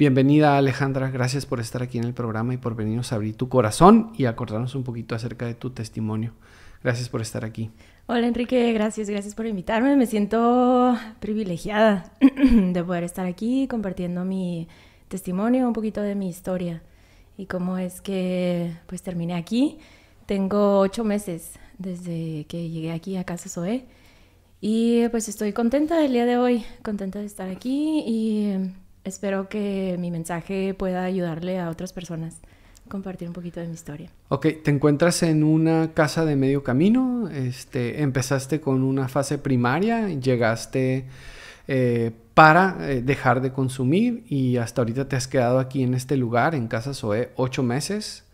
Bienvenida Alejandra, gracias por estar aquí en el programa y por venirnos a abrir tu corazón y acordarnos un poquito acerca de tu testimonio. Gracias por estar aquí. Hola Enrique, gracias, gracias por invitarme. Me siento privilegiada de poder estar aquí compartiendo mi testimonio, un poquito de mi historia y cómo es que pues terminé aquí. Tengo ocho meses desde que llegué aquí a Casa Zoe y pues estoy contenta del día de hoy, contenta de estar aquí y espero que mi mensaje pueda ayudarle a otras personas compartir un poquito de mi historia. Ok, te encuentras en una casa de medio camino, este, empezaste con una fase primaria, llegaste eh, para eh, dejar de consumir y hasta ahorita te has quedado aquí en este lugar, en Casa Zoe, ocho meses,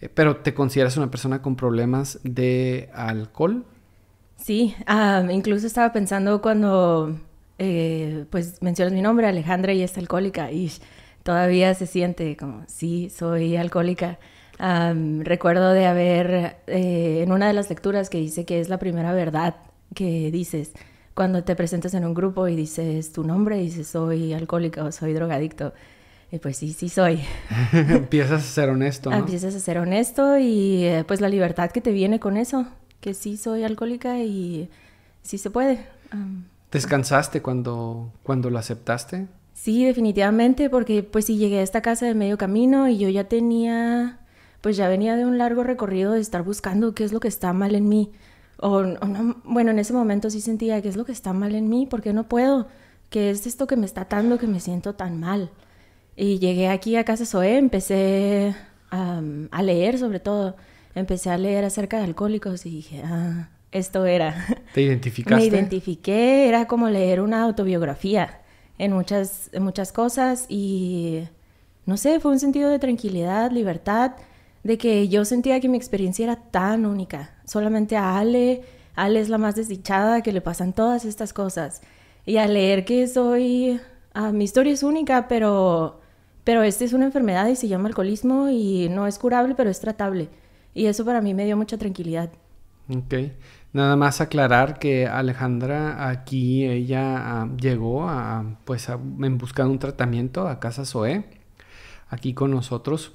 eh, pero te consideras una persona con problemas de alcohol. Sí, ah, incluso estaba pensando cuando eh, pues mencionas mi nombre, Alejandra, y es alcohólica. Y todavía se siente como, sí, soy alcohólica. recuerdo de haber, eh, en una de las lecturas que dice que es la primera verdad que dices cuando te presentas en un grupo y dices tu nombre, y dices soy alcohólica o soy drogadicto. Y pues sí, sí soy. Empiezas a ser honesto. Empiezas a ser honesto y eh, pues la libertad que te viene con eso, que sí soy alcohólica y sí se puede. ¿Descansaste cuando, cuando lo aceptaste? Sí, definitivamente, porque pues sí llegué a esta casa de medio camino y yo ya tenía, pues ya venía de un largo recorrido de estar buscando qué es lo que está mal en mí. O, bueno, en ese momento sí sentía qué es lo que está mal en mí, porque no puedo, qué es esto que me está atando que me siento tan mal. Y llegué aquí a Casa SOE empecé a leer sobre todo, empecé a leer acerca de alcohólicos y dije, ah, esto era. ¿Te identificaste? Me identifiqué, era como leer una autobiografía en muchas, en muchas cosas y no sé, fue un sentido de tranquilidad, libertad, de que yo sentía que mi experiencia era tan única. Solamente a Ale, Ale es la más desdichada, que le pasan todas estas cosas. Y al leer que soy, ah, mi historia es única, pero, pero esta es una enfermedad y se llama alcoholismo y no es curable, pero es tratable. Y eso para mí me dio mucha tranquilidad. Ok. Nada más aclarar que Alejandra aquí, ella ah, llegó a, pues a, en busca de un tratamiento a Casa Zoe, aquí con nosotros,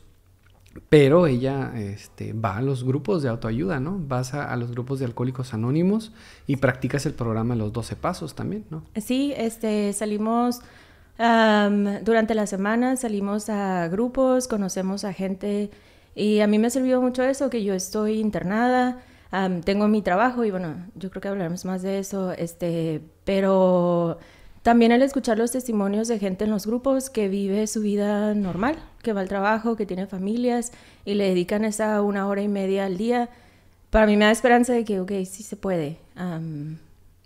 pero ella este, va a los grupos de autoayuda, ¿no? Vas a, los grupos de Alcohólicos Anónimos y practicas el programa Los 12 Pasos también, ¿no? Sí, este, salimos durante la semana, salimos a grupos, conocemos a gente y a mí me ha servido mucho eso, que yo estoy internada tengo mi trabajo y bueno, yo creo que hablaremos más de eso, este, pero también al escuchar los testimonios de gente en los grupos que vive su vida normal, que va al trabajo, que tiene familias y le dedican esa una hora y media al día, para mí me da esperanza de que, ok, sí se puede.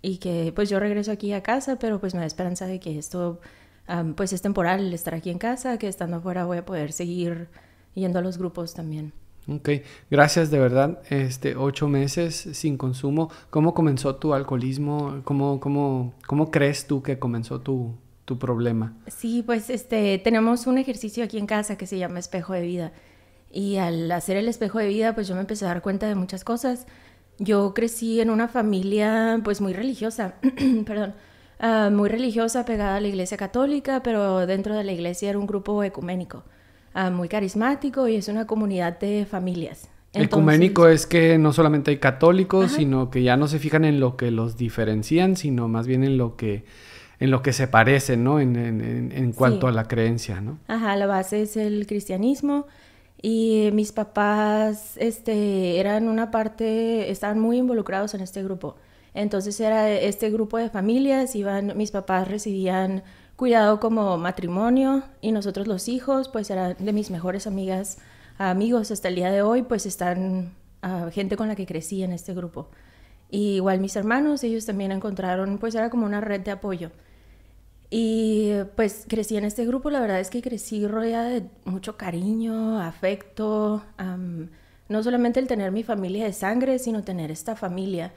y que pues yo regreso aquí a casa, pero pues me da esperanza de que esto pues es temporal, estar aquí en casa, que estando afuera voy a poder seguir yendo a los grupos también. Ok, gracias de verdad. Este, ocho meses sin consumo. ¿Cómo comenzó tu alcoholismo? ¿Cómo, cómo, cómo crees tú que comenzó tu, problema? Sí, pues este, tenemos un ejercicio aquí en casa que se llama espejo de vida. Y al hacer el espejo de vida, pues yo me empecé a dar cuenta de muchas cosas. Yo crecí en una familia pues muy religiosa, perdón, ah, muy religiosa, pegada a la iglesia católica, pero dentro de la iglesia era un grupo ecuménico. Ah, muy carismático y es una comunidad de familias. Entonces... Ecuménico es que no solamente hay católicos, sino que ya no se fijan en lo que los diferencian, sino más bien en lo que en lo que se parecen, ¿no? En, cuanto a la creencia, ¿no? Ajá, la base es el cristianismo y mis papás este, eran una parte, estaban muy involucrados en este grupo. Entonces era este grupo de familias, iban, mis papás recibían cuidado como matrimonio y nosotros los hijos, pues eran de mis mejores amigas, amigos hasta el día de hoy, pues están gente con la que crecí en este grupo. igual mis hermanos, ellos también encontraron, pues era como una red de apoyo. Y pues crecí en este grupo, la verdad es que crecí rodeada de mucho cariño, afecto, no solamente el tener mi familia de sangre, sino tener esta familia.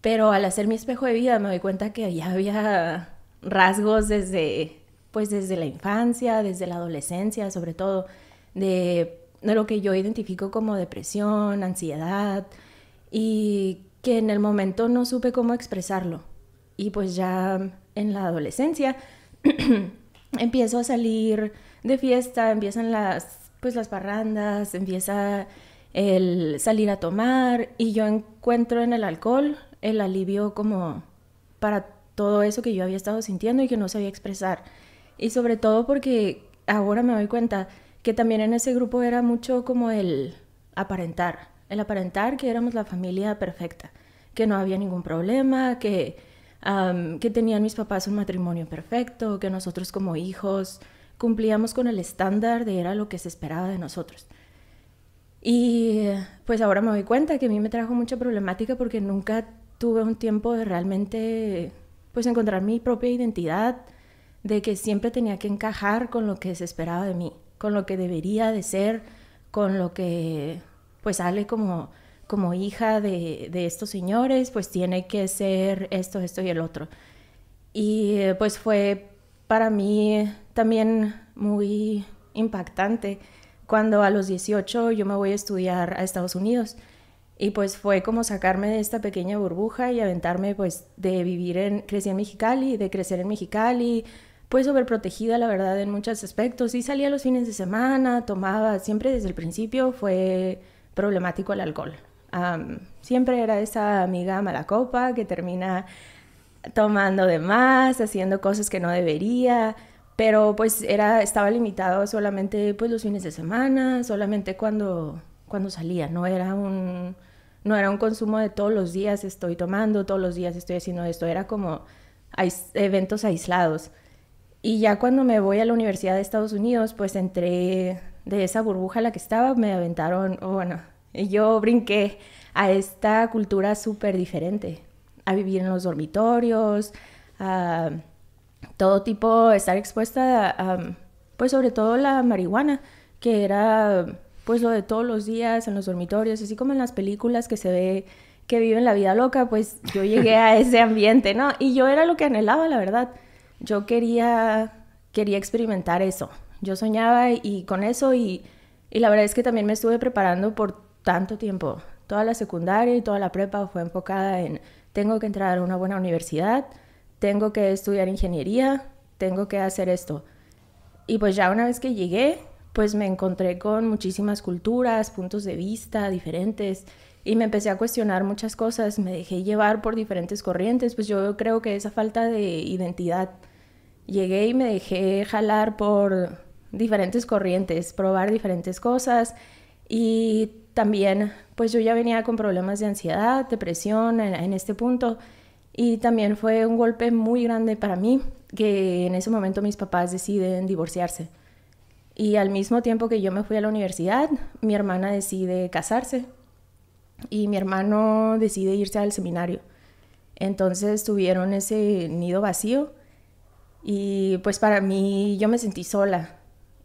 Pero al hacer mi espejo de vida me doy cuenta que ya había rasgos desde, pues desde la infancia, desde la adolescencia, sobre todo, de, lo que yo identifico como depresión, ansiedad, y que en el momento no supe cómo expresarlo. Y pues ya en la adolescencia empiezo a salir de fiesta, empiezan las, pues las parrandas, empieza el salir a tomar y yo encuentro en el alcohol el alivio como para todo eso que yo había estado sintiendo y que no sabía expresar. Y sobre todo porque ahora me doy cuenta que también en ese grupo era mucho como el aparentar, el aparentar que éramos la familia perfecta, que no había ningún problema, que, que tenían mis papás un matrimonio perfecto, que nosotros como hijos cumplíamos con el estándar de era lo que se esperaba de nosotros. Y pues ahora me doy cuenta que a mí me trajo mucha problemática porque nunca tuve un tiempo de realmente pues encontrar mi propia identidad, de que siempre tenía que encajar con lo que se esperaba de mí, con lo que debería de ser, con lo que pues sale como, hija de, de estos señores, pues tiene que ser esto, esto y el otro. Y eh, pues fue para mí también muy impactante cuando a los 18 yo me voy a estudiar a Estados Unidos. Y pues fue como sacarme de esta pequeña burbuja y aventarme pues de vivir en, crecí en Mexicali, de crecer en Mexicali, pues sobreprotegida la verdad en muchos aspectos. Y salía los fines de semana, tomaba, siempre desde el principio fue problemático el alcohol. siempre era esa amiga mala copa que termina tomando de más, haciendo cosas que no debería, pero pues era, estaba limitado solamente pues los fines de semana, solamente cuando, cuando salía, no era un no era un consumo de todos los días estoy tomando, todos los días estoy haciendo esto, era como eventos aislados. Y ya cuando me voy a la Universidad de Estados Unidos, pues entré de esa burbuja en la que estaba, me aventaron, o bueno, yo brinqué a esta cultura súper diferente, a vivir en los dormitorios, a todo tipo, estar expuesta a, pues sobre todo la marihuana, que era pues lo de todos los días en los dormitorios, así como en las películas que se ve que viven la vida loca, pues yo llegué a ese ambiente, ¿no? Y yo era lo que anhelaba, la verdad. Yo quería, quería experimentar eso. Yo soñaba y, con eso y, y la verdad es que también me estuve preparando por tanto tiempo. Toda la secundaria y toda la prepa fue enfocada en tengo que entrar a una buena universidad, tengo que estudiar ingeniería, tengo que hacer esto. Y pues ya una vez que llegué, pues me encontré con muchísimas culturas, puntos de vista diferentes y me empecé a cuestionar muchas cosas, me dejé llevar por diferentes corrientes, pues yo creo que esa falta de identidad, llegué y me dejé jalar por diferentes corrientes, probar diferentes cosas y también pues yo ya venía con problemas de ansiedad, depresión en, este punto y también fue un golpe muy grande para mí que en ese momento mis papás deciden divorciarse. Y al mismo tiempo que yo me fui a la universidad, mi hermana decide casarse y mi hermano decide irse al seminario. Entonces tuvieron ese nido vacío y pues para mí yo me sentí sola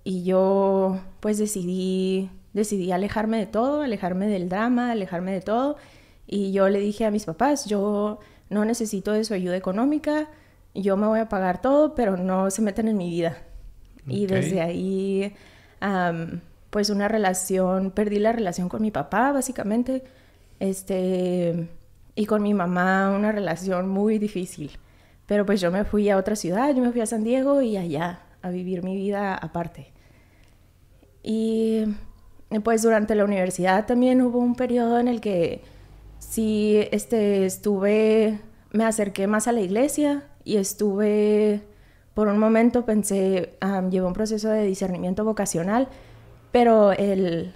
y yo pues decidí decidí alejarme de todo, alejarme del drama, alejarme de todo y yo le dije a mis papás, yo no necesito de su ayuda económica, yo me voy a pagar todo, pero no se metan en mi vida. Y desde ahí, pues una relación, perdí la relación con mi papá, básicamente, este, y con mi mamá, una relación muy difícil. Pero pues yo me fui a otra ciudad, yo me fui a San Diego y allá, a vivir mi vida aparte. Y pues durante la universidad también hubo un periodo en el que sí este, estuve, me acerqué más a la iglesia y estuve por un momento pensé, um, un proceso de discernimiento vocacional, pero el,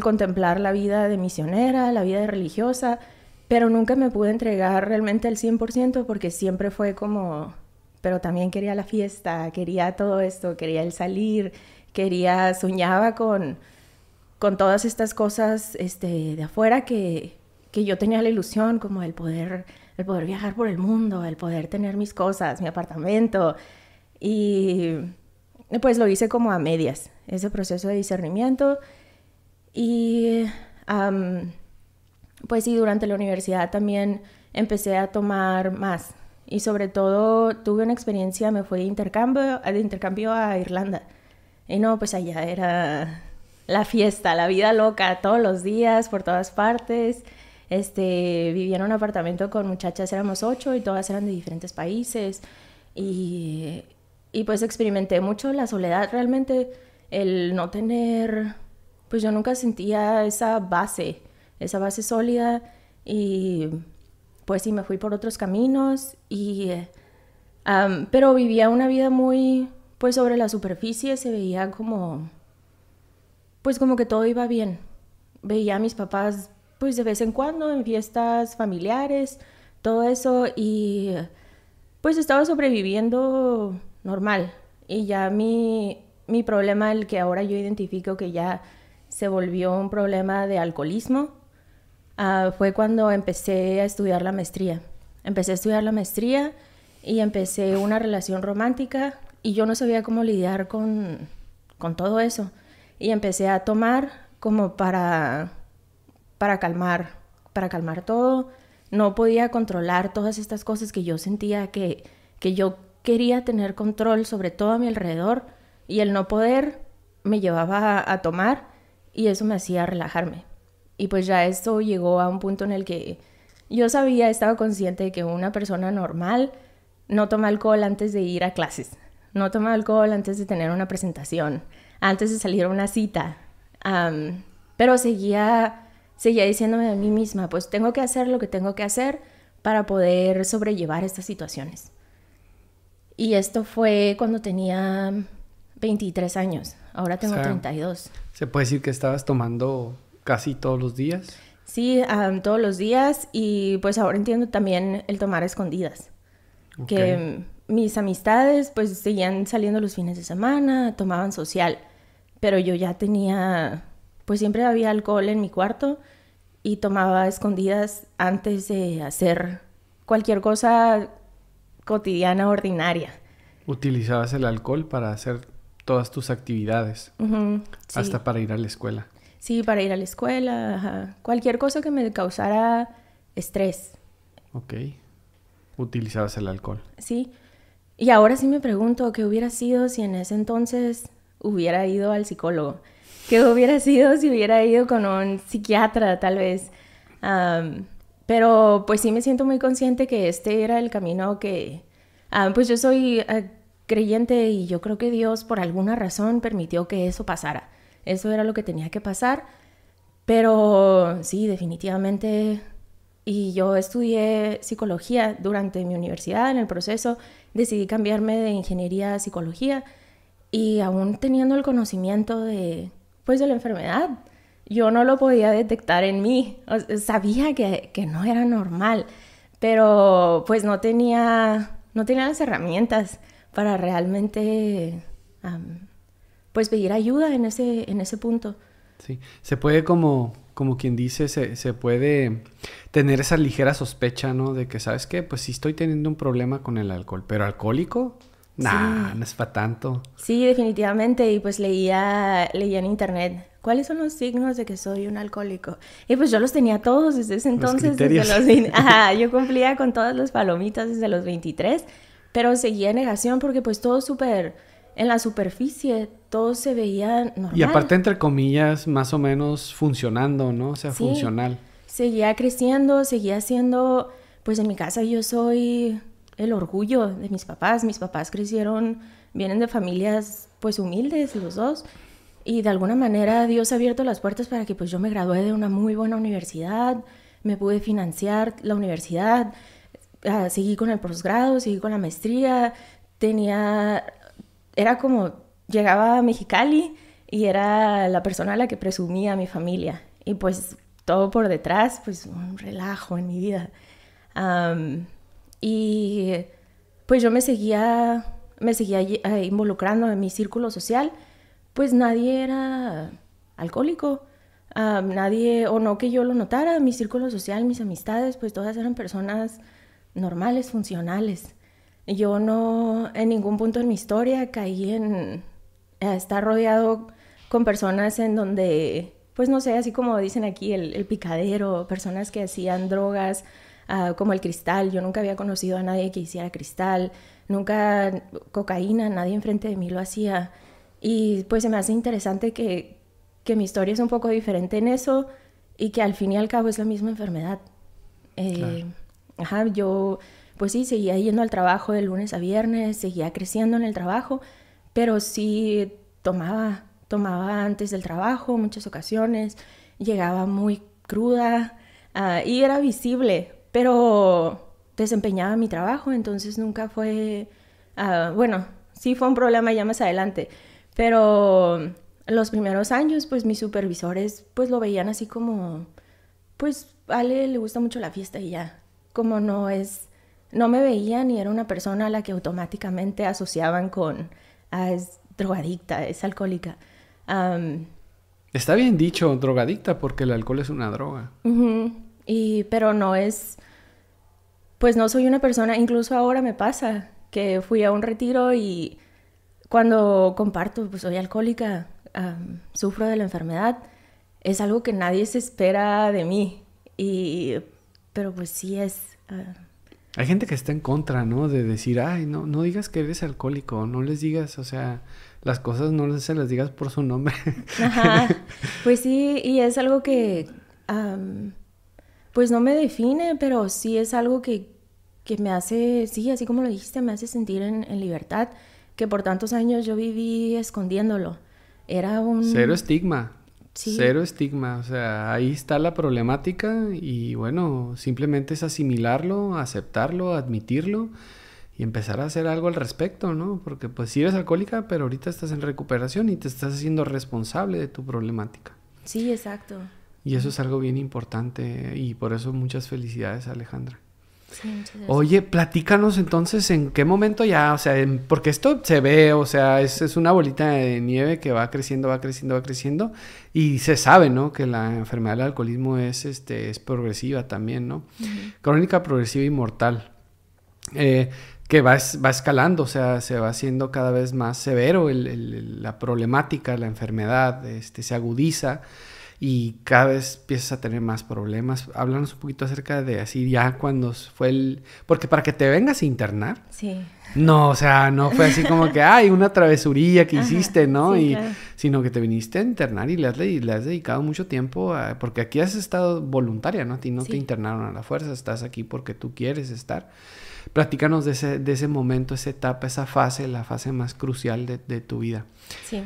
contemplar la vida de misionera, la vida de religiosa, pero nunca me pude entregar realmente al 100% porque siempre fue como, pero también quería la fiesta, quería todo esto, quería el salir, quería, soñaba con, con todas estas cosas este, de afuera que, que yo tenía la ilusión como el poder, el poder viajar por el mundo, el poder tener mis cosas, mi apartamento, y eh, pues lo hice como a medias, ese proceso de discernimiento. Y pues sí, durante la universidad también empecé a tomar más. Y sobre todo tuve una experiencia, me fui de intercambio, de intercambio a Irlanda. Y no, pues allá era la fiesta, la vida loca, todos los días, por todas partes. Este, vivía en un apartamento con muchachas, éramos ocho y todas eran de diferentes países. Y y pues experimenté mucho la soledad, realmente el no tener, pues yo nunca sentía esa base, esa base sólida y pues sí me fui por otros caminos y... pero vivía una vida muy, pues sobre la superficie se veía como, pues como que todo iba bien. Veía a mis papás, pues de vez en cuando, en fiestas familiares, todo eso, y pues estaba sobreviviendo normal. Y ya mi, mi problema, el que ahora yo identifico que ya se volvió un problema de alcoholismo, ah, fue cuando empecé a estudiar la maestría. Empecé a estudiar la maestría y empecé una relación romántica y yo no sabía cómo lidiar con, con todo eso. Y empecé a tomar como para, para calmar, para calmar todo. No podía controlar todas estas cosas que yo sentía que, que yo quería tener control sobre todo a mi alrededor y el no poder me llevaba a, tomar y eso me hacía relajarme. Y pues ya esto llegó a un punto en el que yo sabía, estaba consciente de que una persona normal no toma alcohol antes de ir a clases, no toma alcohol antes de tener una presentación, antes de salir a una cita. pero seguía, seguía diciéndome a mí misma, pues tengo que hacer lo que tengo que hacer para poder sobrellevar estas situaciones. Y esto fue cuando tenía 23 años. Ahora tengo 32. ¿Se puede decir que estabas tomando casi todos los días? Sí, todos los días. Y pues ahora entiendo también el tomar escondidas. Que mm, mis amistades pues seguían saliendo los fines de semana, tomaban social. Pero yo ya tenía, pues siempre había alcohol en mi cuarto y tomaba escondidas antes de hacer cualquier cosa cotidiana ordinaria Utilizabas el alcohol para hacer todas tus actividades, hasta para ir a la escuela. Sí, para ir a la escuela, cualquier cosa que me causara estrés. Ok. Utilizabas el alcohol. Sí. Y ahora sí me pregunto qué hubiera sido si en ese entonces hubiera ido al psicólogo. ¿Qué hubiera sido si hubiera ido con un psiquiatra, tal vez? Pero pues sí me siento muy consciente que este era el camino que, ah, pues yo soy ah, creyente y yo creo que Dios por alguna razón permitió que eso pasara. Eso era lo que tenía que pasar. Pero sí, definitivamente. Y yo estudié psicología durante mi universidad, en el proceso decidí cambiarme de ingeniería a psicología y aún teniendo el conocimiento de, pues, de la enfermedad, yo no lo podía detectar en mí. Sabía que, no era normal, pero pues no tenía, no tenía las herramientas para realmente pues pedir ayuda en ese, en ese punto. Sí, se puede como, como quien dice, se, se puede tener esa ligera sospecha, ¿no? De que, ¿sabes qué? Pues sí estoy teniendo un problema con el alcohol, pero alcohólico, Nah, no es para tanto. Sí, definitivamente. Y pues leía, leía en internet ¿cuáles son los signos de que soy un alcohólico? Y pues yo los tenía todos desde ese entonces. Los desde los, yo cumplía con todas las palomitas desde los 23, pero seguía en negación porque pues todo súper, en la superficie, todo se veía normal. Y aparte, entre comillas, más o menos funcionando, ¿no? O sea, funcional. Seguía creciendo, seguía siendo, pues en mi casa yo soy el orgullo de mis papás. Mis papás crecieron, vienen de familias pues humildes los dos. Y de alguna manera Dios ha abierto las puertas para que pues yo me gradué de una muy buena universidad, me pude financiar la universidad, ah, seguí con el posgrado, seguí con la maestría, tenía, era como, llegaba a Mexicali y era la persona a la que presumía mi familia. Y pues todo por detrás, pues un relajo en mi vida. y pues yo me seguía, me seguía ah, involucrando en mi círculo social pues nadie era alcohólico. Ah, nadie, o no que yo lo notara, mi círculo social, mis amistades, pues todas eran personas normales, funcionales. Yo no, en ningún punto en mi historia caí en estar rodeado con personas en donde, pues no sé, así como dicen aquí el, picadero, personas que hacían drogas, ah, como el cristal. Yo nunca había conocido a nadie que hiciera cristal, nunca cocaína, nadie enfrente de mí lo hacía. Y pues se me hace interesante que, que mi historia es un poco diferente en eso y que al fin y al cabo es la misma enfermedad. Eh, ajá, yo pues sí, seguía yendo al trabajo de lunes a viernes, seguía creciendo en el trabajo, pero sí tomaba, tomaba antes del trabajo muchas ocasiones, llegaba muy cruda ah, y era visible, pero desempeñaba mi trabajo, entonces nunca fue, ah, bueno, sí fue un problema ya más adelante, pero los primeros años, pues mis supervisores, pues lo veían así como, pues a Ale le gusta mucho la fiesta y ya, como no es, no me veían y era una persona a la que automáticamente asociaban con, ah, es drogadicta, es alcohólica. Está bien dicho, drogadicta, porque el alcohol es una droga. Y, pero no es, pues no soy una persona, incluso ahora me pasa que fui a un retiro y cuando comparto, pues soy alcohólica, sufro de la enfermedad, es algo que nadie se espera de mí. pero pues sí es... Ah, Hay gente que está en contra, ¿no? De decir, ay, no, no digas que eres alcohólico, no les digas, o sea, las cosas no se las digas por su nombre. Pues sí, y es algo que, pues no me define, pero sí es algo que, me hace, sí, así como lo dijiste, me hace sentir en libertad que por tantos años yo viví escondiéndolo. Era un... Cero estigma. Cero estigma, o sea, ahí está la problemática y bueno, simplemente es asimilarlo, aceptarlo, admitirlo y empezar a hacer algo al respecto, ¿no? Porque pues si eres alcohólica, pero ahorita estás en recuperación y te estás haciendo responsable de tu problemática. Sí, exacto. Y eso es algo bien importante y por eso muchas felicidades, Alejandra. Oye, platícanos entonces en qué momento ya, o sea, porque esto se ve, o sea, es, es, una bolita de nieve que va creciendo, va creciendo, va creciendo y se sabe, ¿no? Que la enfermedad del alcoholismo es, este, es progresiva también, ¿no? Crónica progresiva y mortal, eh, que va, va, escalando, o sea, se va haciendo cada vez más severo la problemática, la enfermedad, este, se agudiza y cada vez empiezas a tener más problemas. Háblanos un poquito acerca de así ya cuando fue el... Porque para que te vengas a internar. Sí. No, o sea, no fue así como que, hay una travesuría que hiciste, ¿no? Sino que te viniste a internar y le has, le has dedicado mucho tiempo, porque aquí has estado voluntaria, ¿no? A ti no te internaron a la fuerza, estás aquí porque tú quieres estar. Platícanos de ese, ese momento, esa etapa, esa fase, la fase más crucial de, de tu vida. Sí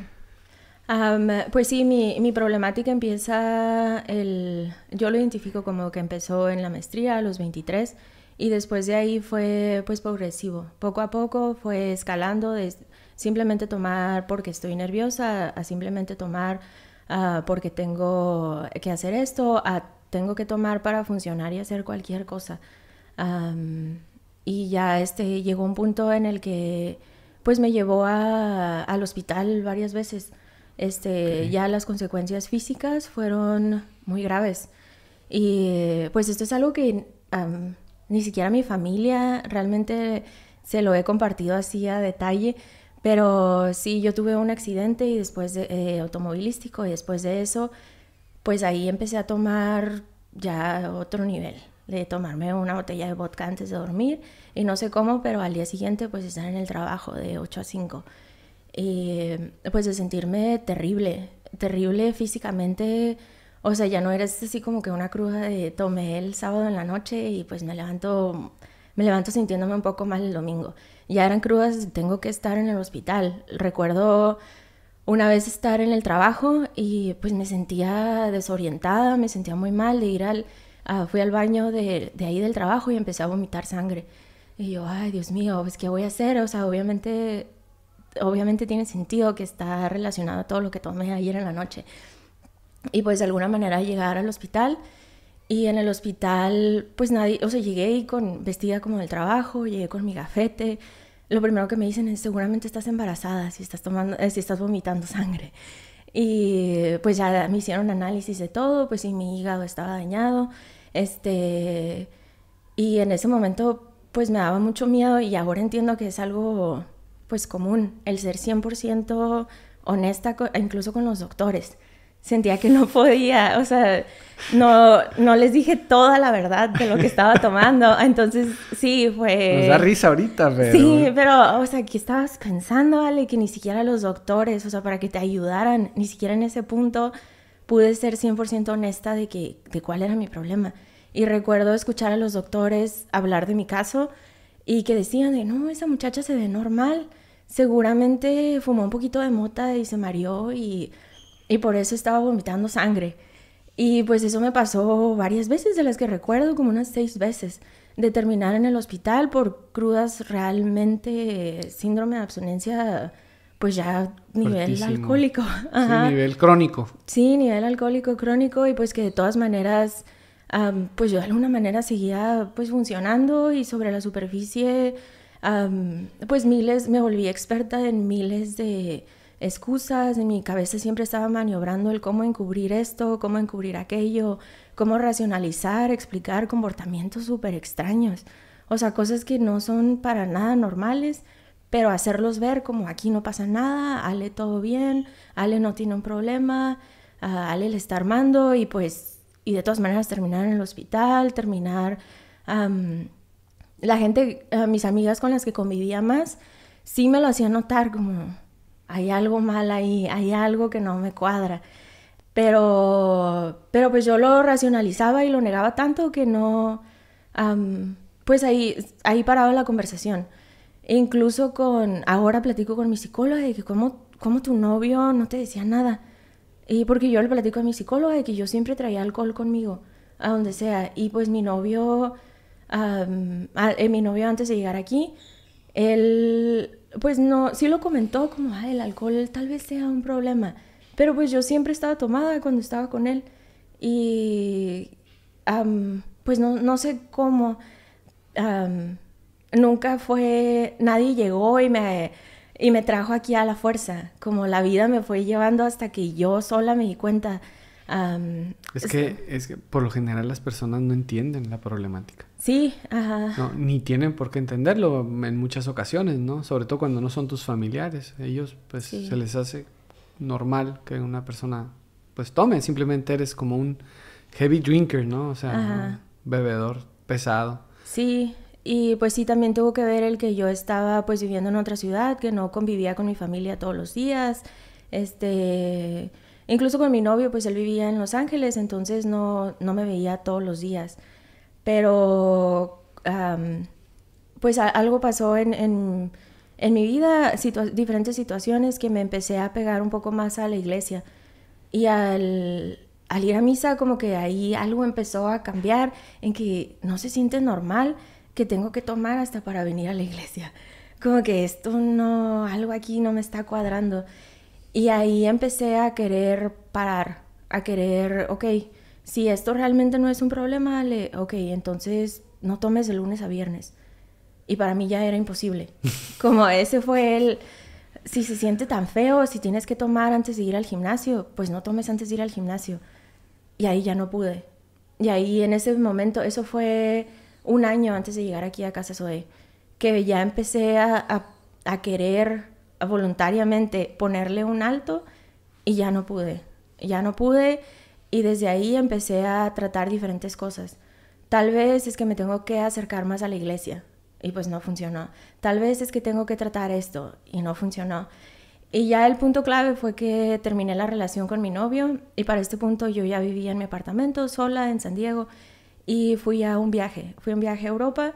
pues sí, mi, problemática empieza, el, yo lo identifico como que empezó en la maestría a los 23 y después de ahí fue pues progresivo. Poco a poco fue escalando de simplemente tomar porque estoy nerviosa a simplemente tomar ah, porque tengo que hacer esto, a tengo que tomar para funcionar y hacer cualquier cosa. y ya este, llegó un punto en el que pues me llevó a, al hospital varias veces. Este, ya las consecuencias físicas fueron muy graves. Y pues esto es algo que ni siquiera mi familia realmente se lo he compartido así a detalle, pero sí, yo tuve un accidente y después eh, automovilístico y después de eso, pues ahí empecé a tomar ya otro nivel de tomarme una botella de vodka antes de dormir y no sé cómo, pero al día siguiente pues estar en el trabajo de 8 a 5 eh, pues de sentirme terrible, terrible físicamente. O sea, ya no eres así como que una cruda de tomé el sábado en la noche y pues me levanto, me levanto sintiéndome un poco mal el domingo. Ya eran crudas, tengo que estar en el hospital. Recuerdo una vez estar en el trabajo y pues me sentía desorientada, me sentía muy mal de ir al... fui al baño de, de, ahí del trabajo y empecé a vomitar sangre. Y yo, ay, Dios mío, pues ¿qué voy a hacer? O sea, obviamente obviamente tiene sentido que está relacionado a todo lo que tomé ayer en la noche. Y pues de alguna manera llegar al hospital y en el hospital pues nadie, o sea, llegué con vestida como del trabajo, llegué con mi gafete. Lo primero que me dicen es seguramente estás embarazada si estás tomando eh, si estás vomitando sangre. Y pues ya me hicieron análisis de todo, pues si mi hígado estaba dañado, este y en ese momento pues me daba mucho miedo y ahora entiendo que es algo pues común, el ser 100% honesta, incluso con los doctores. Sentía que no podía, o sea, no, no les dije toda la verdad de lo que estaba tomando. Entonces, sí, fue... Nos da risa ahorita, pero... Sí, pero, o sea, que estabas pensando, Ale, que ni siquiera los doctores, o sea, para que te ayudaran, ni siquiera en ese punto pude ser 100% honesta de, que, de cuál era mi problema. Y recuerdo escuchar a los doctores hablar de mi caso y que decían de, no, esa muchacha se ve normal seguramente fumó un poquito de mota y se mareó y, por eso estaba vomitando sangre. Y pues eso me pasó varias veces, de las que recuerdo como unas seis veces, de terminar en el hospital por crudas realmente síndrome de abstinencia, pues ya nivel alcohólico. Sí, nivel crónico. Sí, nivel alcohólico crónico y pues que de todas maneras, pues yo de alguna manera seguía pues funcionando y sobre la superficie pues miles, me volví experta en miles de excusas, en mi cabeza siempre estaba maniobrando el cómo encubrir esto, cómo encubrir aquello, cómo racionalizar, explicar comportamientos súper extraños, o sea, cosas que no son para nada normales, pero hacerlos ver como aquí no pasa nada, Ale todo bien, Ale no tiene un problema, Ale le está armando y pues, y de todas maneras terminar en el hospital, terminar la gente, eh, mis amigas con las que convivía más, sí me lo hacía notar como, hay algo mal ahí, hay algo que no me cuadra. Pero, pero pues yo lo racionalizaba y lo negaba tanto que no, pues ahí, ahí paraba la conversación. E incluso con, ahora platico con mi psicóloga de que como cómo tu novio no te decía nada. Y porque yo le platico a mi psicóloga de que yo siempre traía alcohol conmigo, a donde sea. Y pues mi novio um, mi novio antes de llegar aquí, él, pues no, sí lo comentó como, el alcohol tal vez sea un problema, pero pues yo siempre estaba tomada cuando estaba con él y pues no, sé cómo, nunca fue, nadie llegó y me, y me trajo aquí a la fuerza, como la vida me fue llevando hasta que yo sola me di cuenta. es, que, es que por lo general las personas no entienden la problemática. Sí, ajá. No, ni tienen por qué entenderlo en muchas ocasiones, ¿no? Sobre todo cuando no son tus familiares. Ellos, pues, se les hace normal que una persona, pues, tome. Simplemente eres como un heavy drinker, ¿no? O sea, bebedor pesado. Sí, y pues sí, también tuvo que ver el que yo estaba, pues, viviendo en otra ciudad, que no convivía con mi familia todos los días. Este... Incluso con mi novio, pues él vivía en Los Ángeles, entonces no, no me veía todos los días pero pues algo pasó en, mi vida, diferentes situaciones que me empecé a pegar un poco más a la iglesia. Y al, al ir a misa, como que ahí algo empezó a cambiar, en que no se siente normal que tengo que tomar hasta para venir a la iglesia. Como que esto no, algo aquí no me está cuadrando. Y ahí empecé a querer parar, a querer, ok, si esto realmente no es un problema, ok, entonces no tomes de lunes a viernes. Y para mí ya era imposible. Como ese fue el, si se siente tan feo, si tienes que tomar antes de ir al gimnasio, pues no tomes antes de ir al gimnasio. Y ahí ya no pude. Y ahí en ese momento, eso fue un año antes de llegar aquí a Casa Soé. que ya empecé a, querer voluntariamente ponerle un alto y ya no pude. Ya no pude y desde ahí empecé a tratar diferentes cosas. Tal vez es que me tengo que acercar más a la iglesia y pues no funcionó. Tal vez es que tengo que tratar esto y no funcionó. Y ya el punto clave fue que terminé la relación con mi novio y para este punto yo ya vivía en mi apartamento sola en San Diego y fui a un viaje, fui a un viaje a Europa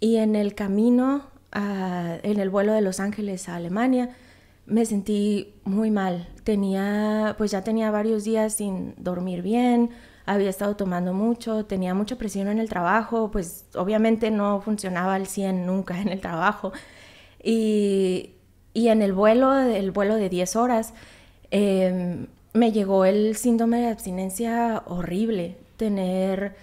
y en el camino, ah, en el vuelo de Los Ángeles a Alemania, me sentí muy mal, tenía, pues ya tenía varios días sin dormir bien, había estado tomando mucho, tenía mucha presión en el trabajo, pues obviamente no funcionaba al 100 nunca en el trabajo. Y, en el vuelo, el vuelo de 10 horas, em, me llegó el síndrome de abstinencia horrible, tener,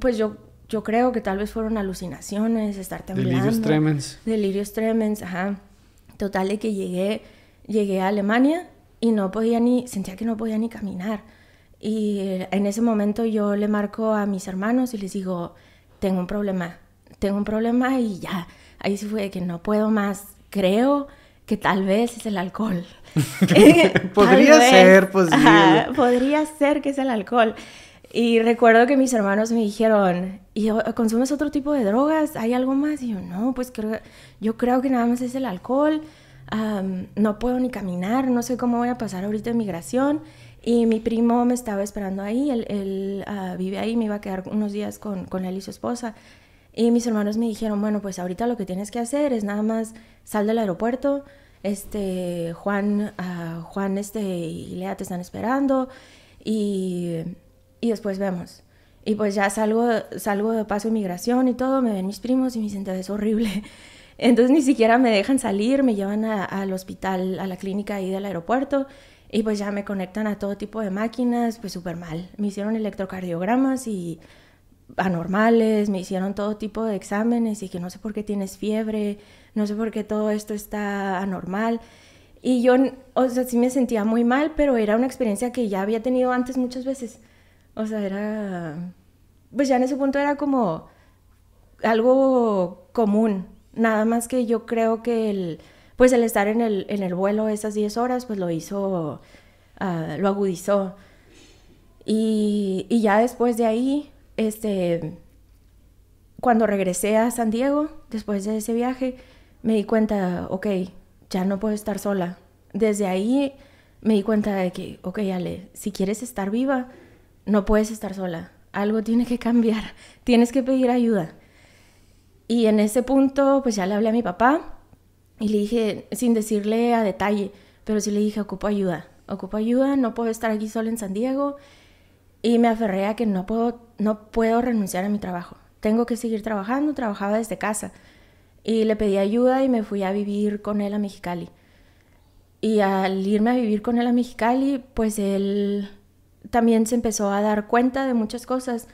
pues yo, yo creo que tal vez fueron alucinaciones, estar temblando. Delirios tremens. Delirios tremens, ajá. Total de que llegué llegué a Alemania y no podía ni, sentía que no podía ni caminar. Y en ese momento yo le marco a mis hermanos y les digo, tengo un problema, tengo un problema y ya, ahí se fue que no puedo más, creo que tal vez es el alcohol. podría ser pues podría ser que es el alcohol. Y recuerdo que mis hermanos me dijeron, ¿y consumes otro tipo de drogas? ¿Hay algo más? Y yo, no, pues creo, yo creo que nada más es el alcohol no puedo ni caminar, no sé cómo voy a pasar ahorita en migración. Y mi primo me estaba esperando ahí, él, ah, vive ahí, me iba a quedar unos días con, con él y su esposa. Y mis hermanos me dijeron, bueno, pues ahorita lo que tienes que hacer es nada más sal del aeropuerto, este, Juan, ah, Juan este, y Lea te están esperando y, y, después vemos. Y pues ya salgo, salgo de paso en migración y todo, me ven mis primos y me siento es horrible. Entonces ni siquiera me dejan salir, me llevan al hospital, a la clínica ahí del aeropuerto y pues ya me conectan a todo tipo de máquinas, pues súper mal. Me hicieron electrocardiogramas y anormales, me hicieron todo tipo de exámenes y que no sé por qué tienes fiebre, no sé por qué todo esto está anormal. Y yo, o sea, sí me sentía muy mal, pero era una experiencia que ya había tenido antes muchas veces. O sea, era, pues ya en ese punto era como algo común, Nada más que yo creo que el, pues el estar en el, en el vuelo esas 10 horas, pues lo hizo, ah, lo agudizó. Y, y, ya después de ahí, este, cuando regresé a San Diego, después de ese viaje, me di cuenta, ok, ya no puedo estar sola. Desde ahí me di cuenta de que, ok, Ale, si quieres estar viva, no puedes estar sola. Algo tiene que cambiar. Tienes que pedir ayuda. Y en ese punto, pues ya le hablé a mi papá y le dije, sin decirle a detalle, pero sí le dije, ocupo ayuda, ocupo ayuda, no puedo estar aquí solo en San Diego. Y me aferré a que no puedo, no puedo renunciar a mi trabajo. Tengo que seguir trabajando, trabajaba desde casa. Y le pedí ayuda y me fui a vivir con él a Mexicali. Y al irme a vivir con él a Mexicali, pues él también se empezó a dar cuenta de muchas cosas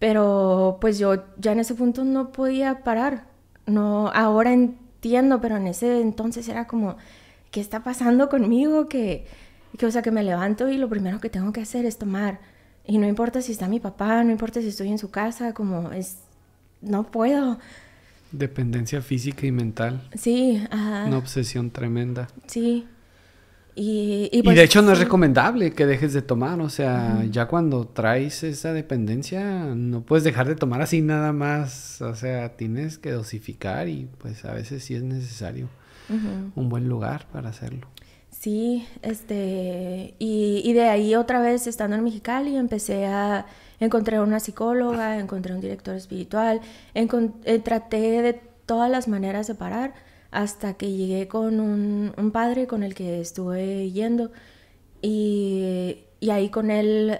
pero pues yo ya en ese punto no podía parar. No, ahora entiendo, pero en ese entonces era como, ¿qué está pasando conmigo? Que, o sea, que me levanto y lo primero que tengo que hacer es tomar. Y no importa si está mi papá, no importa si estoy en su casa, como es, no puedo. Dependencia física y mental. Sí, ajá. Una obsesión tremenda. Sí. Y, de pues, hecho no es recomendable que dejes de tomar, o sea, ya cuando traes esa dependencia no puedes dejar de tomar así nada más, o sea, tienes que dosificar y pues a veces sí es necesario un buen lugar para hacerlo. Sí, este, y, de ahí otra vez estando en Mexicali empecé a encontrar una psicóloga, encontré un director espiritual, eh, traté de todas las maneras de parar hasta que llegué con un, padre con el que estuve yendo y, ahí con él,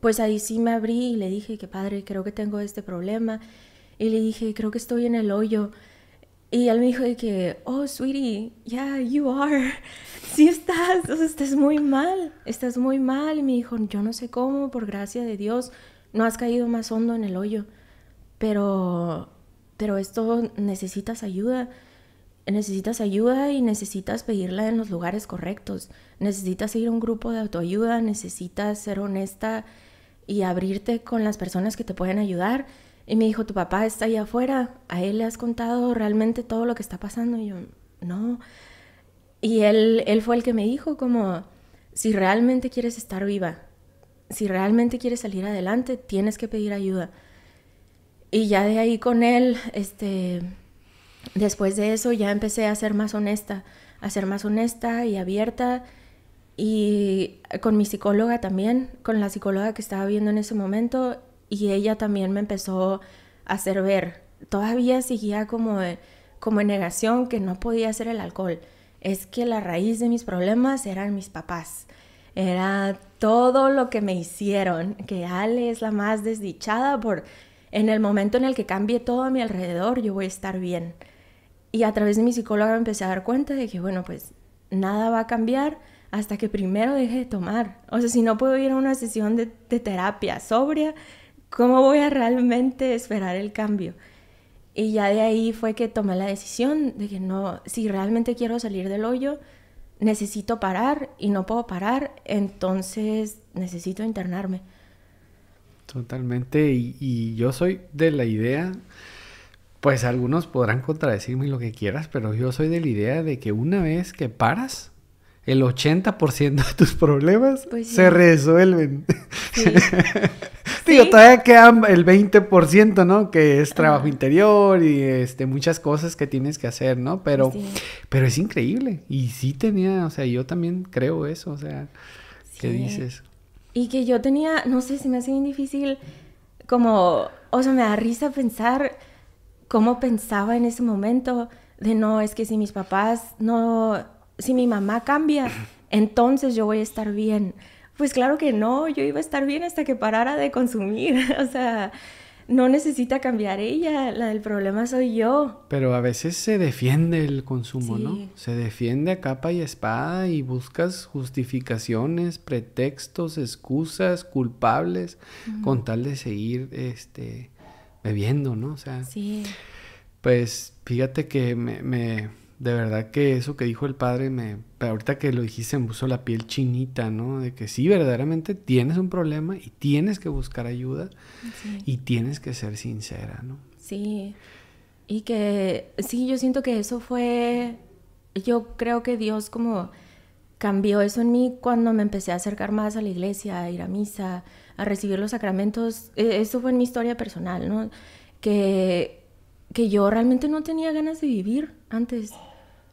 pues ahí sí me abrí y le dije que padre, creo que tengo este problema y le dije, creo que estoy en el hoyo. Y él me dijo que, oh, sweetie, yeah, you are. Sí estás, estás muy mal, estás muy mal. Y me dijo, yo no sé cómo, por gracia de Dios, no has caído más hondo en el hoyo. Pero, pero esto necesitas ayuda necesitas ayuda y necesitas pedirla en los lugares correctos. Necesitas ir a un grupo de autoayuda, necesitas ser honesta y abrirte con las personas que te pueden ayudar. Y me dijo, tu papá está ahí afuera, a él le has contado realmente todo lo que está pasando. Y yo, no. Y él, él fue el que me dijo como, si realmente quieres estar viva, si realmente quieres salir adelante, tienes que pedir ayuda. Y ya de ahí con él, este, después de eso ya empecé a ser más honesta, a ser más honesta y abierta. Y con mi psicóloga también, con la psicóloga que estaba viendo en ese momento, y ella también me empezó a hacer ver. Todavía seguía como, en negación que no podía hacer el alcohol. Es que la raíz de mis problemas eran mis papás. Era todo lo que me hicieron, que Ale es la más desdichada por en el momento en el que cambie todo a mi alrededor, yo voy a estar bien. Y a través de mi psicóloga me empecé a dar cuenta de que, bueno, pues nada va a cambiar hasta que primero deje de tomar. O sea, si no puedo ir a una sesión de, terapia sobria, ¿cómo voy a realmente esperar el cambio? Y ya de ahí fue que tomé la decisión de que no, si realmente quiero salir del hoyo, necesito parar y no puedo parar, entonces necesito internarme. Totalmente, y yo soy de la idea pues algunos podrán contradecirme lo que quieras, pero yo soy de la idea de que una vez que paras, el 80% de tus problemas pues se resuelven. Sí. Digo, todavía queda el 20%, ¿no? Que es trabajo interior y este, muchas cosas que tienes que hacer, ¿no? Pero, pero es increíble. Y sí tenía, o sea, yo también creo eso, o sea, ¿qué dices? Y que yo tenía, no sé, si me hace bien difícil, como, o sea, me da risa pensar cómo pensaba en ese momento de no, es que si mis papás no, si mi mamá cambia, entonces yo voy a estar bien. Pues claro que no, yo iba a estar bien hasta que parara de consumir. o sea, no necesita cambiar ella, la del problema soy yo. Pero a veces se defiende el consumo, ¿no? Se defiende a capa y espada y buscas justificaciones, pretextos, excusas, culpables, con tal de seguir este bebiendo, ¿no? O sea, sí. pues fíjate que me, de verdad que eso que dijo el padre, me, ahorita que lo dijiste, me puso la piel chinita, ¿no? De que sí, verdaderamente tienes un problema y tienes que buscar ayuda y tienes que ser sincera, ¿no? Sí. Y que sí, yo siento que eso fue, yo creo que Dios como cambió eso en mí cuando me empecé a acercar más a la iglesia, a ir a misa, a recibir los sacramentos, e-, eso fue en mi historia personal, ¿no? Que, que yo realmente no tenía ganas de vivir antes.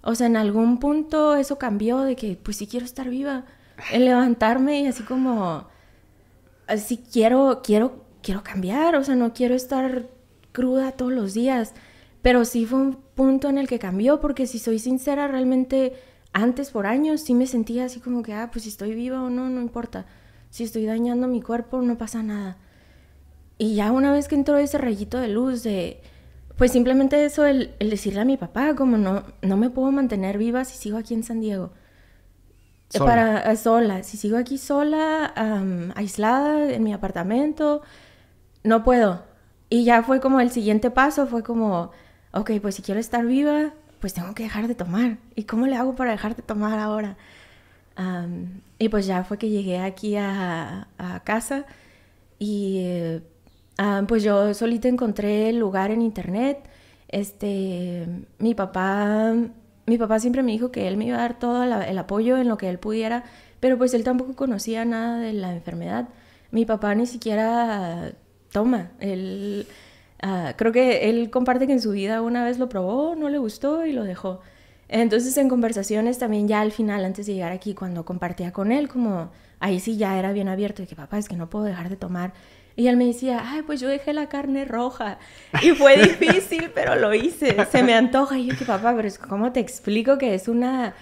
O sea, en algún punto eso cambió de que, pues sí quiero estar viva, el levantarme y así como, así quiero, quiero, quiero cambiar, o sea, no quiero estar cruda todos los días. Pero sí fue un punto en el que cambió, porque si soy sincera, realmente antes por años sí me sentía así como que, ah, pues si estoy viva o no, no importa si estoy dañando mi cuerpo, no pasa nada. Y ya una vez que entró ese rayito de luz de, pues simplemente eso, el, decirle a mi papá, como no, no me puedo mantener viva si sigo aquí en San Diego. Eh, sola. Para, eh, sola, si sigo aquí sola, aislada en mi apartamento, no puedo. Y ya fue como el siguiente paso, fue como, ok, pues si quiero estar viva, pues tengo que dejar de tomar. ¿Y cómo le hago para dejar de tomar ahora? y pues ya fue que llegué aquí a, casa y pues yo solita encontré el lugar en internet. Este, mi papá, mi papá siempre me dijo que él me iba a dar todo el apoyo en lo que él pudiera, pero pues él tampoco conocía nada de la enfermedad. Mi papá ni siquiera toma, ah, creo que él comparte que en su vida una vez lo probó, no le gustó y lo dejó. Entonces en conversaciones también ya al final, antes de llegar aquí, cuando compartía con él, como ahí sí ya era bien abierto, de que papá, es que no puedo dejar de tomar. Y él me decía, ay, pues yo dejé la carne roja. Y fue difícil, pero lo hice, se me antoja. Y yo que papá, pero ¿cómo te explico que es una,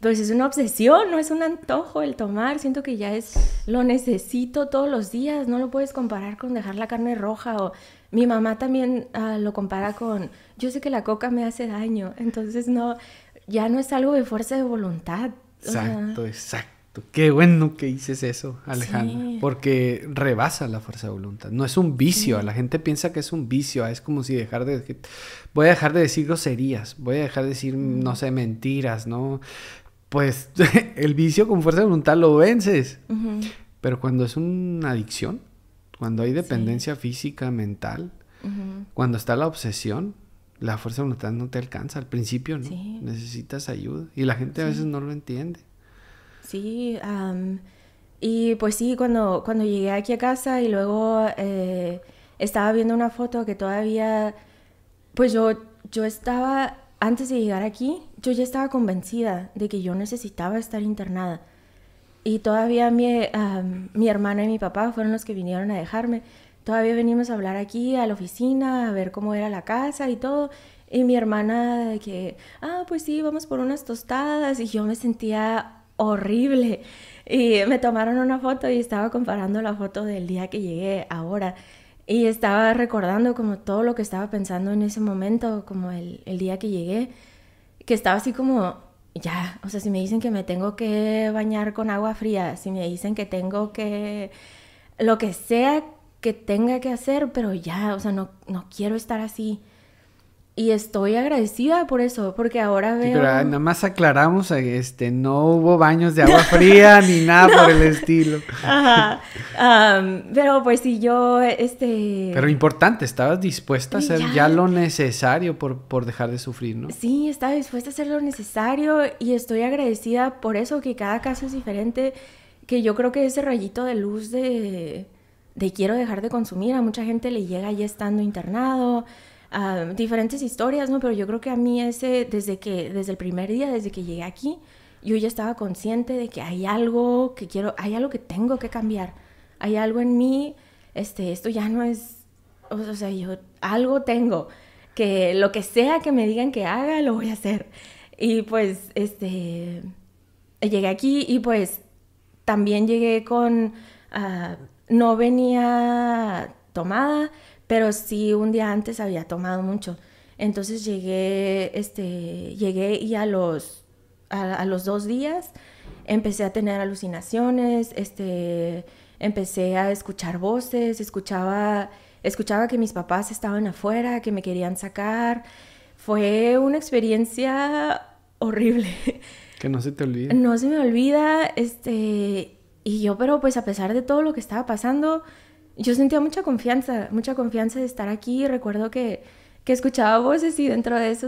pues es una obsesión, no es un antojo el tomar? Siento que ya es, lo necesito todos los días, no lo puedes comparar con dejar la carne roja o mi mamá también ah, lo compara con, yo sé que la coca me hace daño, entonces no, ya no es algo de fuerza de voluntad. Exacto, exacto. Qué bueno que dices eso, Alejandro porque rebasa la fuerza de voluntad. No es un vicio, la gente piensa que es un vicio, es como si dejar de voy a dejar de decir groserías, voy a dejar de decir mm. no sé, mentiras, ¿no? Pues el vicio con fuerza de voluntad lo vences. Pero cuando es una adicción, cuando hay dependencia física, mental, cuando está la obsesión, la fuerza de voluntad no te alcanza al principio, Necesitas ayuda y la gente a veces no lo entiende. Sí, y pues sí, cuando, cuando llegué aquí a casa y luego eh, estaba viendo una foto que todavía, pues yo, yo estaba, antes de llegar aquí, yo ya estaba convencida de que yo necesitaba estar internada. Y todavía mi, mi hermana y mi papá fueron los que vinieron a dejarme. Todavía venimos a hablar aquí a la oficina, a ver cómo era la casa y todo. Y mi hermana de que, ah, pues sí, vamos por unas tostadas. Y yo me sentía horrible. Y me tomaron una foto y estaba comparando la foto del día que llegué ahora. Y estaba recordando como todo lo que estaba pensando en ese momento, como el, el día que llegué, que estaba así como, ya, o sea, si me dicen que me tengo que bañar con agua fría, si me dicen que tengo que, lo que sea tenga que hacer, pero ya, o sea, no, no quiero estar así. Y estoy agradecida por eso, porque ahora veo... nada más aclaramos, eh, este, no hubo baños de agua fría ni nada por el estilo. pero pues si yo, este... Pero importante, estabas dispuesta a hacer ya, lo necesario por, por, dejar de sufrir, ¿no? Sí, estaba dispuesta a hacer lo necesario y estoy agradecida por eso, que cada caso es diferente, que yo creo que ese rayito de luz de de quiero dejar de consumir. A mucha gente le llega ya estando internado, diferentes historias, ¿no? Pero yo creo que a mí ese, desde que, desde el primer día, desde que llegué aquí, yo ya estaba consciente de que hay algo que quiero, hay algo que tengo que cambiar. Hay algo en mí, este, esto ya no es, o sea, yo algo tengo que lo que sea que me digan que haga, lo voy a hacer. Y pues, este, llegué aquí y pues también llegué con ah, no venía tomada, pero sí un día antes había tomado mucho. Entonces llegué, este, llegué y a los, a, los dos días empecé a tener alucinaciones, este, empecé a escuchar voces, escuchaba, escuchaba que mis papás estaban afuera, que me querían sacar. Fue una experiencia horrible. Que no se te olvida. No se me olvida, este, y yo, pero pues a pesar de todo lo que estaba pasando, yo sentía mucha confianza, mucha confianza de estar aquí. Recuerdo que, escuchaba voces y dentro de eso,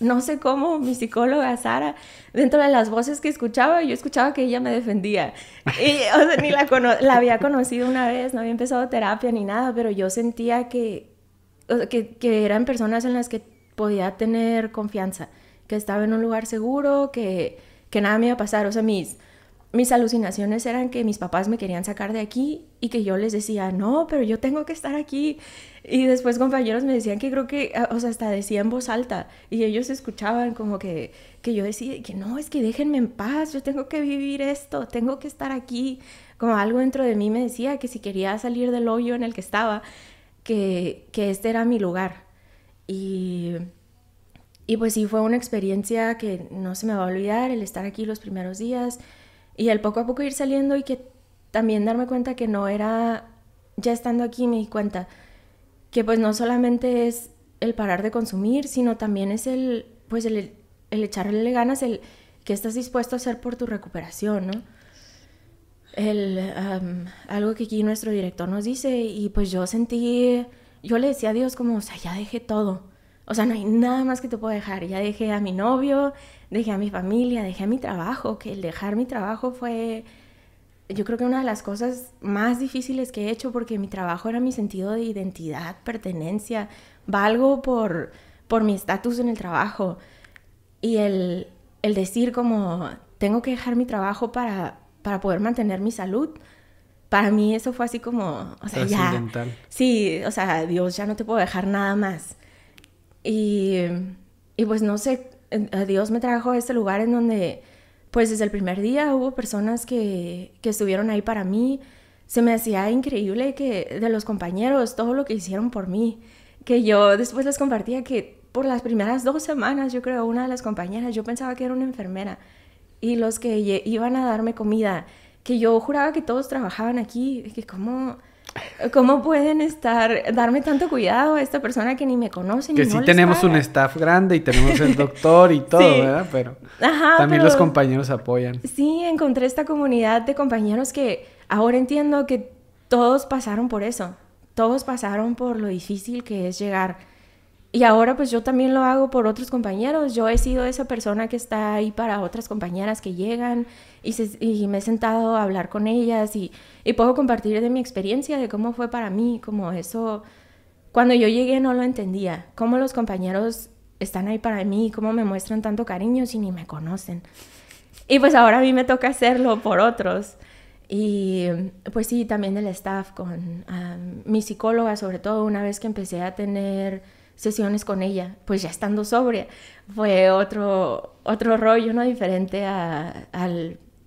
no sé cómo, mi psicóloga Sara, dentro de las voces que escuchaba, yo escuchaba que ella me defendía. Y, o sea, ni la, había conocido una vez, no había empezado terapia ni nada, pero yo sentía que, que, eran personas en las que podía tener confianza, que estaba en un lugar seguro, que, que nada me iba a pasar. O sea, mis mis alucinaciones eran que mis papás me querían sacar de aquí y que yo les decía, no, pero yo tengo que estar aquí. Y después compañeros me decían que creo que, ah, o sea, hasta decía en voz alta. Y ellos escuchaban como que, yo decía, que no, es que déjenme en paz, yo tengo que vivir esto, tengo que estar aquí. Como algo dentro de mí me decía que si quería salir del hoyo en el que estaba, que, que este era mi lugar. Y y pues sí, fue una experiencia que no se me va a olvidar, el estar aquí los primeros días, y el poco a poco ir saliendo y que también darme cuenta que no era, ya estando aquí me di cuenta que pues no solamente es el parar de consumir, sino también es el, pues el, el echarle ganas, el que estás dispuesto a hacer por tu recuperación, ¿no? El, algo que aquí nuestro director nos dice y pues yo sentí, yo le decía a Dios como, o sea, ya dejé todo, o sea, no hay nada más que te puedo dejar, ya dejé a mi novio, dejé a mi familia, dejé a mi trabajo, que el dejar mi trabajo fue, yo creo que una de las cosas más difíciles que he hecho porque mi trabajo era mi sentido de identidad, pertenencia, valgo por, por mi estatus en el trabajo. Y el, decir como, tengo que dejar mi trabajo para, para poder mantener mi salud, para mí eso fue así como, o sea, ya. Sí, o sea, Dios, ya no te puedo dejar nada más. Y, y pues no sé, Dios me trajo a este lugar en donde, pues desde el primer día hubo personas que, que estuvieron ahí para mí. Se me hacía increíble que de los compañeros, todo lo que hicieron por mí, que yo después les compartía que por las primeras dos semanas, yo creo, una de las compañeras, yo pensaba que era una enfermera y los que iban a darme comida, que yo juraba que todos trabajaban aquí, que cómo ¿Cómo pueden estar, darme tanto cuidado a esta persona que ni me conoce? que sí tenemos un staff grande y tenemos el doctor y todo, ¿verdad? Pero también los compañeros apoyan. Sí, encontré esta comunidad de compañeros que ahora entiendo que todos pasaron por eso. Todos pasaron por lo difícil que es llegar y ahora pues yo también lo hago por otros compañeros. Yo he sido esa persona que está ahí para otras compañeras que llegan y, y me he sentado a hablar con ellas y, puedo compartir de mi experiencia, de cómo fue para mí, como eso, cuando yo llegué no lo entendía, cómo los compañeros están ahí para mí, cómo me muestran tanto cariño si ni me conocen. Y pues ahora a mí me toca hacerlo por otros. Y pues sí, también el staff con mi psicóloga, sobre todo una vez que empecé a tener sesiones con ella, pues ya estando sobria. Fue otro, otro rollo, ¿no? Diferente a,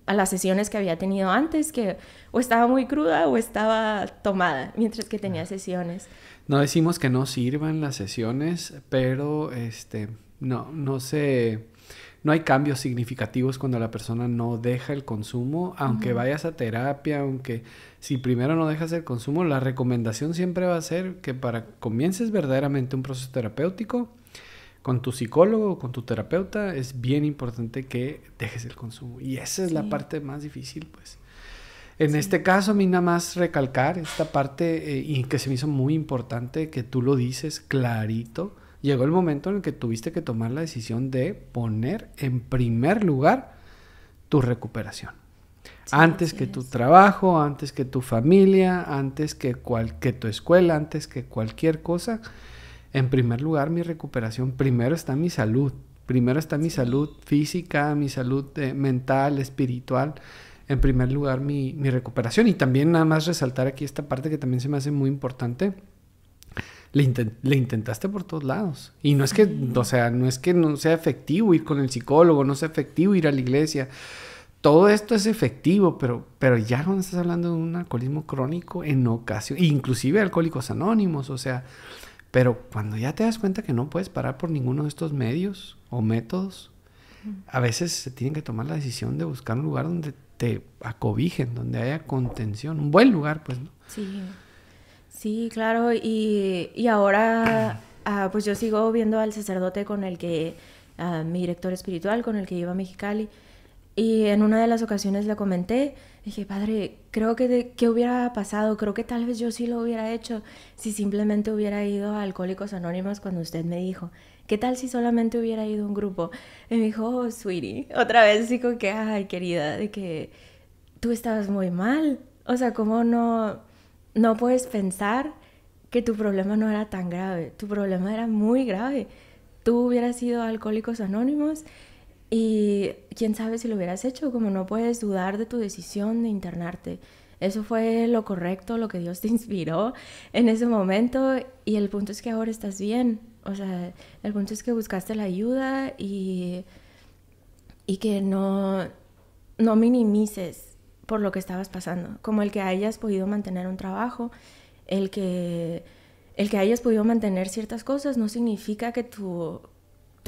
las sesiones que había tenido antes, que o estaba muy cruda o estaba tomada, mientras que tenía sesiones. No decimos que no sirvan las sesiones, pero este, no, no No hay cambios significativos cuando la persona no deja el consumo, aunque vayas a terapia, aunque si primero no dejas el consumo, la recomendación siempre va a ser que para comiences verdaderamente un proceso terapéutico, con tu psicólogo, con tu terapeuta, es bien importante que dejes el consumo. Y esa es la parte más difícil, pues. En este caso, a mí nada más recalcar esta parte eh, y que se me hizo muy importante que tú lo dices clarito. Llegó el momento en el que tuviste que tomar la decisión de poner en primer lugar tu recuperación antes que tu trabajo, antes que tu familia, antes que, cual, tu escuela, antes que cualquier cosa. En primer lugar, mi recuperación. Primero está mi salud. Primero está mi salud física, mi salud eh, mental, espiritual. En primer lugar, mi, recuperación. Y también nada más resaltar aquí esta parte que también se me hace muy importante. Le, intentaste por todos lados. Y no es que, o sea, no es que no sea efectivo ir con el psicólogo, no sea efectivo ir a la iglesia todo esto es efectivo, pero, pero ya cuando estás hablando de un alcoholismo crónico, en ocasión, inclusive alcohólicos anónimos, o sea, pero cuando ya te das cuenta que no puedes parar por ninguno de estos medios o métodos, a veces se tienen que tomar la decisión de buscar un lugar donde te acobijen, donde haya contención, un buen lugar, pues, ¿no? Sí, sí, claro, y, ahora, ah, pues yo sigo viendo al sacerdote con el que, ah, mi director espiritual, con el que lleva a Mexicali, y en una de las ocasiones le comenté, dije, padre, creo que, hubiera pasado, creo que tal vez yo sí lo hubiera hecho si simplemente hubiera ido a Alcohólicos Anónimos cuando usted me dijo. ¿Qué tal si solamente hubiera ido a un grupo? Y me dijo, oh, sweetie, otra vez digo que, ay, querida, de que tú estabas muy mal. O sea, ¿cómo no, no puedes pensar que tu problema no era tan grave? Tu problema era muy grave. Tú hubieras ido a Alcohólicos Anónimos y quién sabe si lo hubieras hecho, como no puedes dudar de tu decisión de internarte. Eso fue lo correcto, lo que Dios te inspiró en ese momento y el punto es que ahora estás bien. O sea, el punto es que buscaste la ayuda y, y que no, no minimices por lo que estabas pasando, como el que hayas podido mantener un trabajo, el que, el que hayas podido mantener ciertas cosas no significa que tu,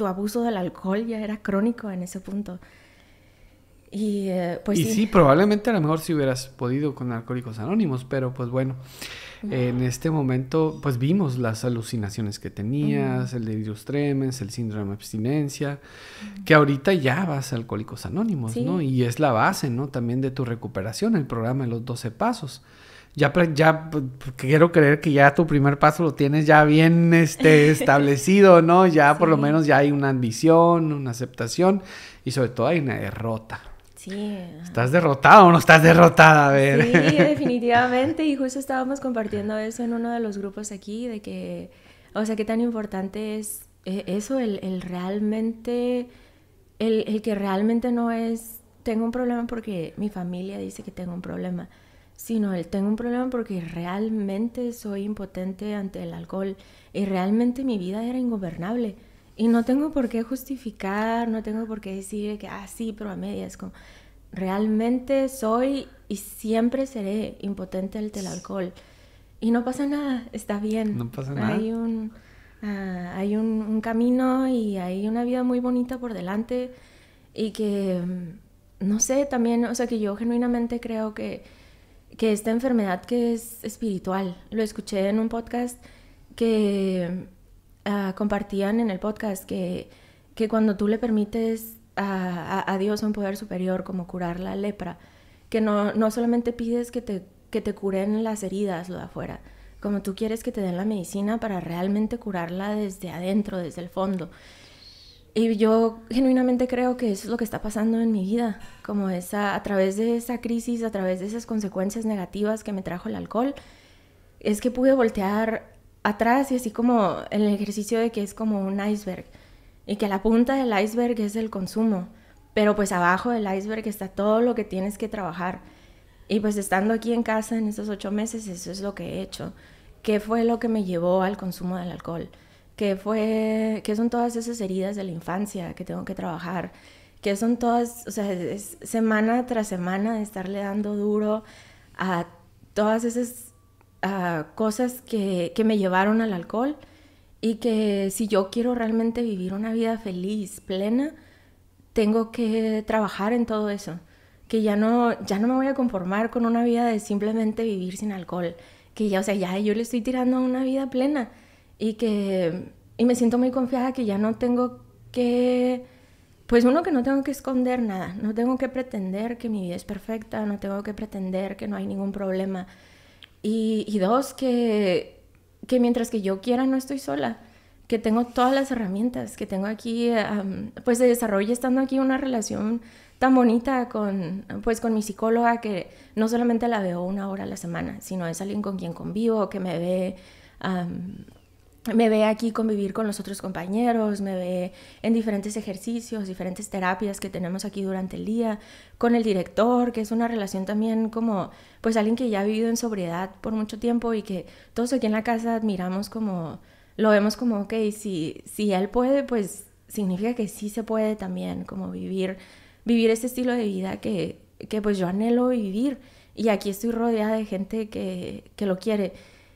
abuso del alcohol ya era crónico en ese punto. Y, eh, pues, sí. probablemente a lo mejor si hubieras podido con Alcohólicos Anónimos, pero pues bueno, en este momento pues vimos las alucinaciones que tenías, el el delirio tremens, el síndrome de abstinencia, que ahorita ya vas a Alcohólicos Anónimos, ¿no? Y es la base, ¿no? También de tu recuperación, el programa de los 12 pasos ya, ya pues, pues, quiero creer que ya tu primer paso lo tienes ya bien este, establecido, ¿no? Ya por lo menos ya hay una ambición, una aceptación y sobre todo hay una derrota. Sí. ¿Estás derrotada o no estás derrotada? A ver. Sí, definitivamente. Y justo estábamos compartiendo eso en uno de los grupos aquí, de que, o sea, qué tan importante es eh, eso, el, realmente, el, el que realmente no es, tengo un problema porque mi familia dice que tengo un problema sino él tengo un problema porque realmente soy impotente ante el alcohol y realmente mi vida era ingobernable. Y no tengo por qué justificar, no tengo por qué decir que, ah, sí, pero a medias. Como, realmente soy y siempre seré impotente ante el alcohol. Y no pasa nada, está bien. No pasa nada. Hay un, ah, hay un camino y hay una vida muy bonita por delante y que, mm, no sé, también, o sea, que yo genuinamente creo que que esta enfermedad que es espiritual, lo escuché en un podcast que ah, compartían en el podcast que, que, cuando tú le permites a, Dios un poder superior como curar la lepra, que no, solamente pides que te, que te curen las heridas lo de afuera, como tú quieres que te den la medicina para realmente curarla desde adentro, desde el fondo. Y yo genuinamente creo que eso es lo que está pasando en mi vida, como esa, a través de esa crisis, a través de esas consecuencias negativas que me trajo el alcohol, es que pude voltear atrás y así como el ejercicio de que es como un iceberg y que la punta del iceberg es el consumo, pero pues abajo del iceberg está todo lo que tienes que trabajar. Y pues estando aquí en casa en estos ocho meses, eso es lo que he hecho. ¿Qué fue lo que me llevó al consumo del alcohol? que fue, que son todas esas heridas de la infancia que tengo que trabajar, que son todas, o sea, semana tras semana de estarle dando duro a todas esas cosas que, que me llevaron al alcohol y que si yo quiero realmente vivir una vida feliz, plena, tengo que trabajar en todo eso, que ya no, ya no me voy a conformar con una vida de simplemente vivir sin alcohol, que ya, o sea, ya yo le estoy tirando a una vida plena y que y me siento muy confiada que ya no tengo que pues uno que no tengo que esconder nada, no tengo que pretender que mi vida es perfecta, no tengo que pretender que no hay ningún problema. Y, y dos, que, que mientras que yo quiera no estoy sola, que tengo todas las herramientas, que tengo aquí, pues se desarrolla estando aquí una relación tan bonita con, pues con mi psicóloga que no solamente la veo una hora a la semana, sino es alguien con quien convivo, que me ve me ve aquí convivir con los otros compañeros, me ve en diferentes ejercicios, diferentes terapias que tenemos aquí durante el día, con el director, que es una relación también como, pues alguien que ya ha vivido en sobriedad por mucho tiempo y que todos aquí en la casa admiramos como, lo vemos como, ok, si, si él puede, pues significa que sí se puede también, como vivir, vivir ese estilo de vida que, que pues yo anhelo vivir y aquí estoy rodeada de gente que, que lo quiere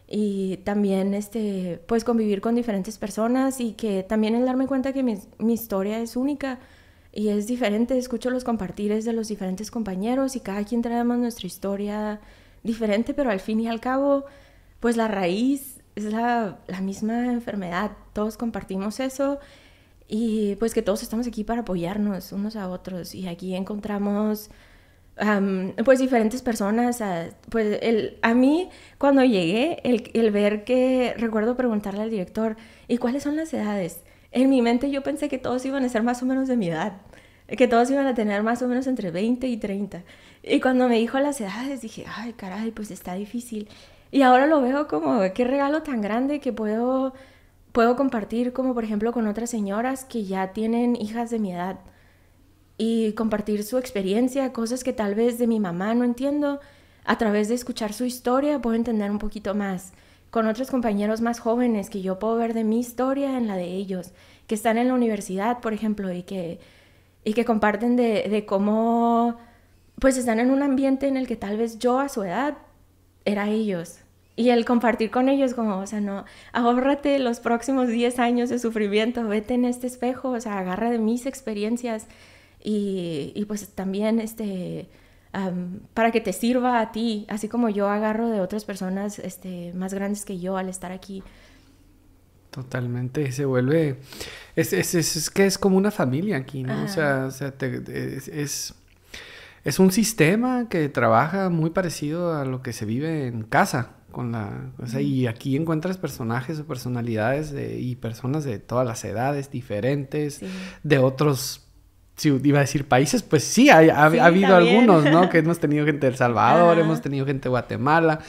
y también este, pues convivir con diferentes personas y que también el darme cuenta que mi, mi historia es única y es diferente, escucho los compartires de los diferentes compañeros y cada quien traemos nuestra historia diferente, pero al fin y al cabo, pues la raíz es la, la misma enfermedad, todos compartimos eso y pues que todos estamos aquí para apoyarnos unos a otros y aquí encontramos pues diferentes personas. pues a mí cuando llegué, el, ver que, recuerdo preguntarle al director, ¿y cuáles son las edades? En mi mente yo pensé que todos iban a ser más o menos de mi edad, que todos iban a tener más o menos entre 20 y 30. Y cuando me dijo las edades, dije, ay, caray, pues está difícil. Y ahora lo veo como, qué regalo tan grande que puedo, puedo compartir, como por ejemplo con otras señoras que ya tienen hijas de mi edad y compartir su experiencia, cosas que tal vez de mi mamá no entiendo. A través de escuchar su historia puedo entender un poquito más con otros compañeros más jóvenes que yo puedo ver de mi historia en la de ellos, que están en la universidad, por ejemplo, y que, y que comparten de, de cómo pues están en un ambiente en el que tal vez yo a su edad era ellos, y el compartir con ellos como, o sea, no, ahórrate los próximos 10 años de sufrimiento, vete en este espejo, o sea, agarra de mis experiencias y, pues también este, para que te sirva a ti, así como yo agarro de otras personas este, más grandes que yo al estar aquí. Totalmente, se vuelve, es, que es como una familia aquí, ¿no? O sea, o sea es es un sistema que trabaja muy parecido a lo que se vive en casa. Con la, o sea, y aquí encuentras personajes o personalidades y personas de todas las edades diferentes, de otros si iba a decir países, pues sí, ha, habido algunos, ¿no? que hemos tenido gente de El Salvador, hemos tenido gente de Guatemala,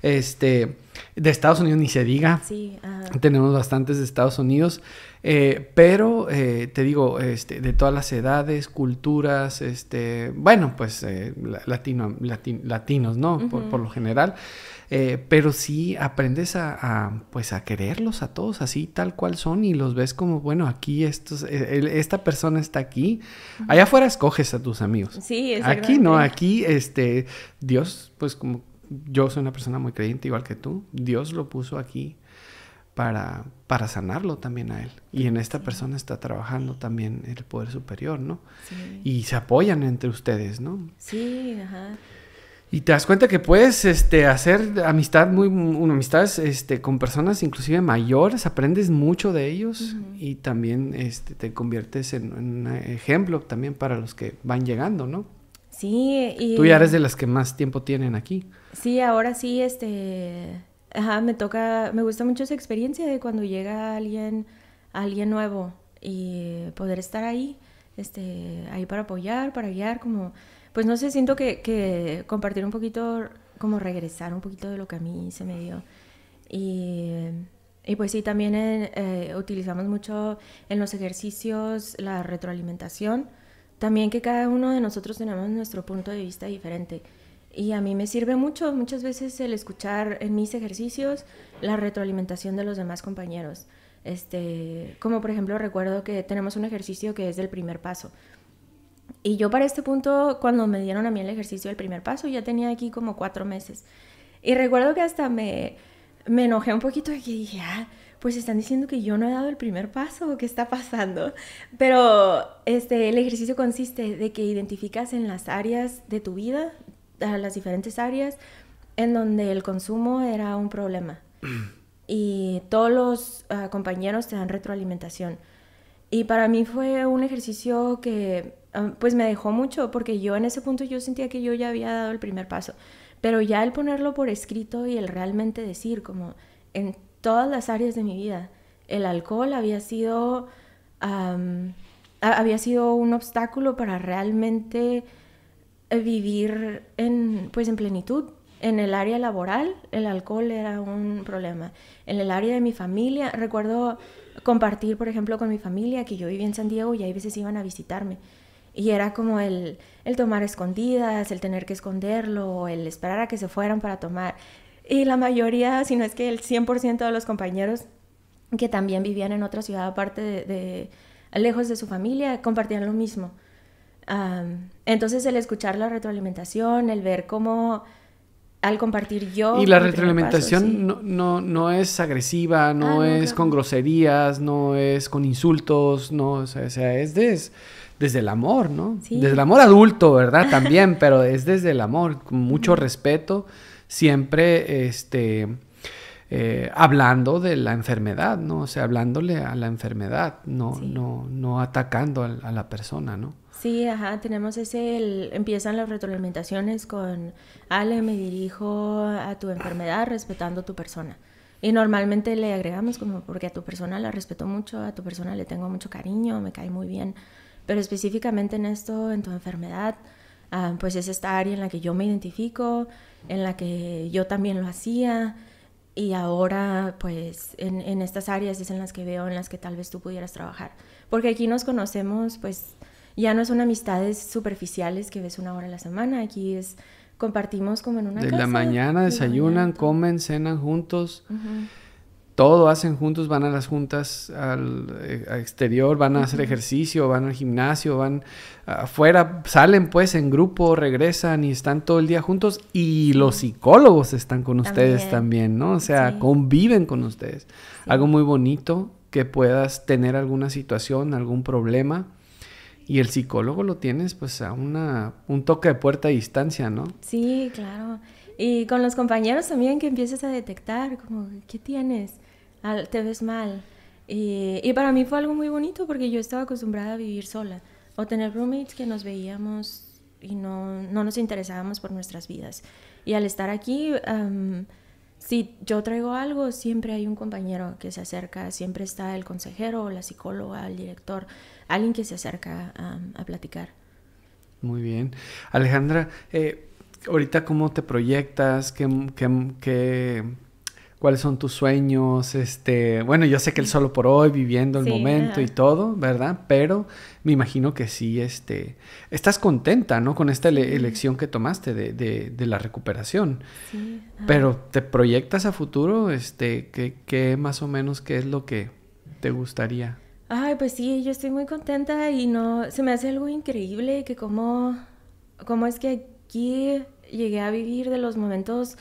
este, de Estados Unidos ni se diga. Sí, Tenemos bastantes de Estados Unidos, eh, pero eh, te digo, este, de todas las edades, culturas, este, bueno, pues eh, latino, latinos, ¿no? por lo general. Eh, pero sí aprendes a, pues a quererlos a todos así tal cual son y los ves como, bueno, aquí estos, eh, esta persona está aquí. Allá afuera escoges a tus amigos. Sí, Aquí no, aquí este, Dios, pues como yo soy una persona muy creyente igual que tú, Dios lo puso aquí para, para sanarlo también a él. Y en esta persona está trabajando también el poder superior, ¿no? Y se apoyan entre ustedes, ¿no? Sí, ajá. Y te das cuenta que puedes este, hacer amistad muy, amistades este, con personas inclusive mayores, aprendes mucho de ellos y también este, te conviertes en, un ejemplo también para los que van llegando, ¿no? Sí, y... Tú ya eres de las que más tiempo tienen aquí. Sí, ahora sí, este... me toca... Me gusta mucho esa experiencia de cuando llega alguien, alguien nuevo y poder estar ahí, este, ahí para apoyar, para guiar, como pues no sé, siento que, compartir un poquito, como regresar un poquito de lo que a mí se me dio. Y, pues sí, también eh, eh, utilizamos mucho en los ejercicios la retroalimentación, también que cada uno de nosotros tenemos nuestro punto de vista diferente. Y a mí me sirve mucho muchas veces el escuchar en mis ejercicios la retroalimentación de los demás compañeros. Este, como por ejemplo recuerdo que tenemos un ejercicio que es del primer paso. Y yo para este punto, cuando me dieron a mí el ejercicio del primer paso, ya tenía aquí como cuatro meses. Y recuerdo que hasta me, me enojé un poquito Y dije, ah, pues están diciendo que yo no he dado el primer paso, ¿qué está pasando? Pero este, el ejercicio consiste de que identificas en las áreas de tu vida, las diferentes áreas, en donde el consumo era un problema. Y todos los ah, compañeros te dan retroalimentación. Y para mí fue un ejercicio que pues me dejó mucho porque yo en ese punto yo sentía que yo ya había dado el primer paso, pero ya el ponerlo por escrito y el realmente decir como en todas las áreas de mi vida, el alcohol había sido, había sido un obstáculo para realmente eh, vivir en, pues en plenitud. En el área laboral, el alcohol era un problema. En el área de mi familia, recuerdo compartir, por ejemplo, con mi familia, que yo vivía en San Diego y hay veces iban a visitarme. Y era como el, tomar escondidas, el tener que esconderlo, el esperar a que se fueran para tomar. Y la mayoría, si no es que el 100% de los compañeros que también vivían en otra ciudad aparte de, lejos de su familia, compartían lo mismo. entonces el escuchar la retroalimentación, el ver cómo al compartir yo... Y la retroalimentación no, no, es agresiva, no ah, es con groserías, no es con insultos, no, o sea, es de desde el amor, ¿no? Desde el amor adulto, ¿verdad? También, pero es desde el amor, con mucho respeto, siempre este, eh, hablando de la enfermedad, ¿no? O sea, hablándole a la enfermedad, no, no, no atacando a, la persona, ¿no? Sí, ajá, tenemos ese, empiezan las retroalimentaciones con, Ale, me dirijo a tu enfermedad respetando tu persona. Y normalmente le agregamos como porque a tu persona la respeto mucho, a tu persona le tengo mucho cariño, me cae muy bien pero específicamente en esto, en tu enfermedad, ah, pues es esta área en la que yo me identifico, en la que yo también lo hacía y ahora pues en, estas áreas es en las que veo, en las que tal vez tú pudieras trabajar. Porque aquí nos conocemos, pues ya no son amistades superficiales que ves una hora a la semana, aquí es compartimos como en una... De la mañana desayunan, comen, cenan juntos. Uh todo hacen juntos, van a las juntas al, eh, exterior, van a hacer ejercicio, van al gimnasio, van afuera, salen pues en grupo, regresan y están todo el día juntos y los psicólogos están con ustedes también, ¿no? O sea, conviven con ustedes. Algo muy bonito que puedas tener alguna situación, algún problema y el psicólogo lo tienes pues a una, un toque de puerta a distancia, ¿no? Sí, claro. Y con los compañeros también que empieces a detectar, como, ¿qué tienes? ¿Te ves mal? Y, para mí fue algo muy bonito porque yo estaba acostumbrada a vivir sola o tener roommates que nos veíamos y no, no nos interesábamos por nuestras vidas. Y al estar aquí, si yo traigo algo, siempre hay un compañero que se acerca, siempre está el consejero o la psicóloga, el director, alguien que se acerca a platicar. Muy bien. Alejandra, eh, ahorita cómo te proyectas, qué, cuáles son tus sueños, este, bueno, yo sé que el solo por hoy, viviendo el momento y todo, ¿verdad? Pero me imagino que sí, este, estás contenta, ¿no? Con esta elección que tomaste de, la recuperación. Pero te proyectas a futuro, este, ¿qué, más o menos qué es lo que te gustaría? Ay, pues sí, yo estoy muy contenta y no, se me hace algo increíble que cómo, cómo es que aquí llegué a vivir de los momentos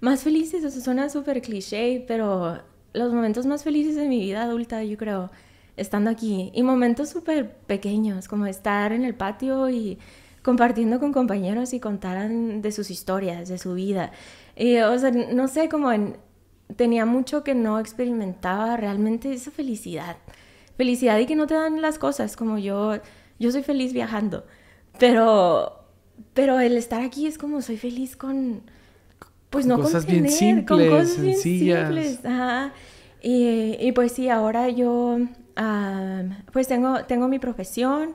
más felices, eso suena súper cliché, pero los momentos más felices de mi vida adulta, yo creo, estando aquí. Y momentos súper pequeños, como estar en el patio y compartiendo con compañeros y contaran de sus historias, de su vida. Y, o sea, no sé, como tenía mucho que no experimentaba realmente esa felicidad. Felicidad y que no te dan las cosas, como yo, yo soy feliz viajando, pero pero el estar aquí es como soy feliz con, pues no cosas con tener, simples, con cosas bien simples. Y, pues sí, ahora yo, ah, pues tengo, tengo mi profesión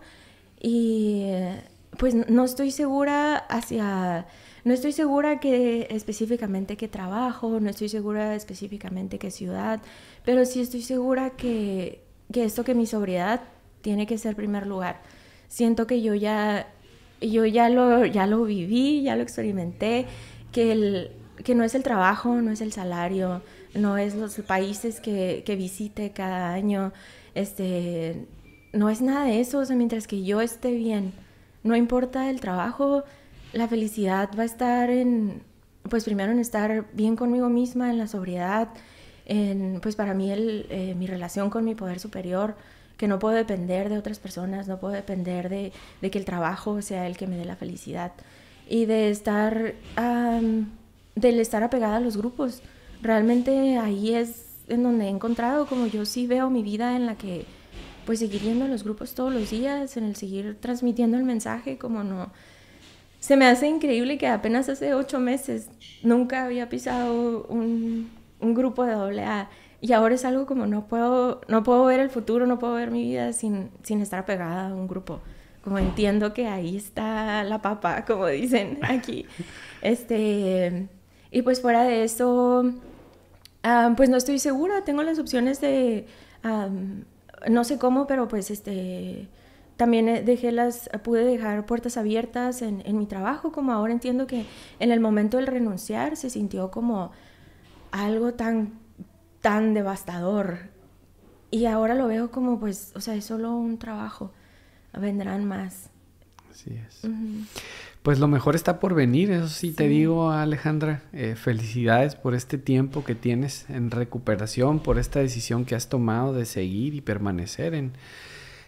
y pues no estoy segura hacia, no estoy segura que específicamente qué trabajo, no estoy segura específicamente qué ciudad, pero sí estoy segura que, que esto que mi sobriedad tiene que ser primer lugar. Siento que yo ya yo ya lo, ya lo viví, ya lo experimenté, que, el, que no es el trabajo, no es el salario, no es los países que, visite cada año, este, no es nada de eso, mientras que yo esté bien, no importa el trabajo, la felicidad va a estar en, pues primero en estar bien conmigo misma, en la sobriedad, en, pues para mí el, eh, mi relación con mi poder superior, que no puedo depender de otras personas, no puedo depender de, que el trabajo sea el que me dé la felicidad y de estar, del estar apegada a los grupos. Realmente ahí es en donde he encontrado, como yo sí veo mi vida en la que pues seguir yendo a los grupos todos los días, en el seguir transmitiendo el mensaje, como no. Se me hace increíble que apenas hace ocho meses nunca había pisado un, un grupo de doble A y ahora es algo como no puedo, no puedo ver el futuro, no puedo ver mi vida sin, sin estar pegada a un grupo. Como entiendo que ahí está la papa, como dicen aquí. Este, y pues fuera de eso, ah, pues no estoy segura, tengo las opciones de, no sé cómo, pero pues este, también eh, dejé las, pude dejar puertas abiertas en, en mi trabajo, como ahora entiendo que en el momento del renunciar se sintió como algo tan tan devastador. Y ahora lo veo como, pues, o sea, es solo un trabajo. Vendrán más. Así es. Pues lo mejor está por venir, eso sí, te digo, Alejandra. Eh, felicidades por este tiempo que tienes en recuperación, por esta decisión que has tomado de seguir y permanecer en,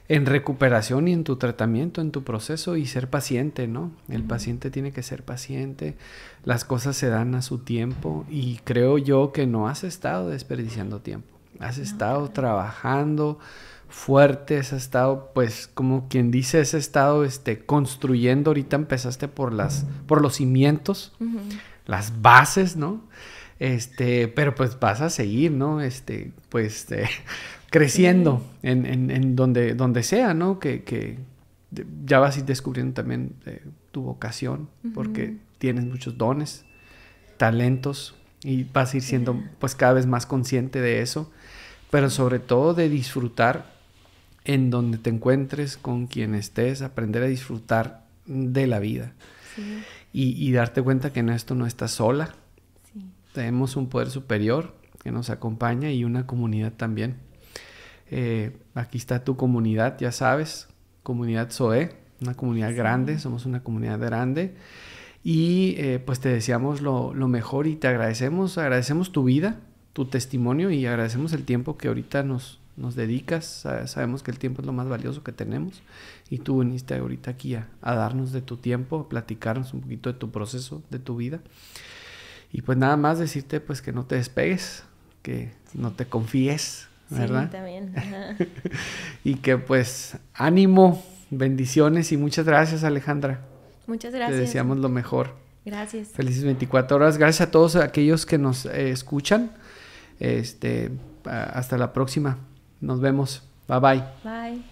en recuperación y en tu tratamiento, en tu proceso y ser paciente, ¿no? El paciente tiene que ser paciente, las cosas se dan a su tiempo y creo yo que no has estado desperdiciando tiempo, has estado trabajando fuerte, has estado pues como quien dice, has estado este, construyendo, ahorita empezaste por, las, por los cimientos, las bases, ¿no? Este, pero pues vas a seguir, ¿no? Este, pues eh, creciendo en, donde, donde sea, ¿no? Que, ya vas a ir descubriendo también eh, tu vocación, porque tienes muchos dones, talentos, y vas a ir siendo pues cada vez más consciente de eso, pero sobre todo de disfrutar en donde te encuentres, con quien estés, aprender a disfrutar de la vida. Y, darte cuenta que en esto no estás sola. Tenemos un poder superior que nos acompaña y una comunidad también. Eh, aquí está tu comunidad, ya sabes, comunidad SOE, una comunidad grande, somos una comunidad grande. Y eh, pues te deseamos lo, mejor y te agradecemos, agradecemos tu vida, tu testimonio y agradecemos el tiempo que ahorita nos, nos dedicas. Sabemos que el tiempo es lo más valioso que tenemos y tú viniste ahorita aquí a, a darnos de tu tiempo, a platicarnos un poquito de tu proceso, de tu vida. Y pues nada más decirte pues que no te despegues, que no te confíes, ¿verdad? y que pues ánimo, bendiciones y muchas gracias Alejandra. Muchas gracias. Te deseamos lo mejor. Gracias. Felices 24 horas. Gracias a todos aquellos que nos eh, escuchan. Este, hasta la próxima. Nos vemos. Bye bye. Bye.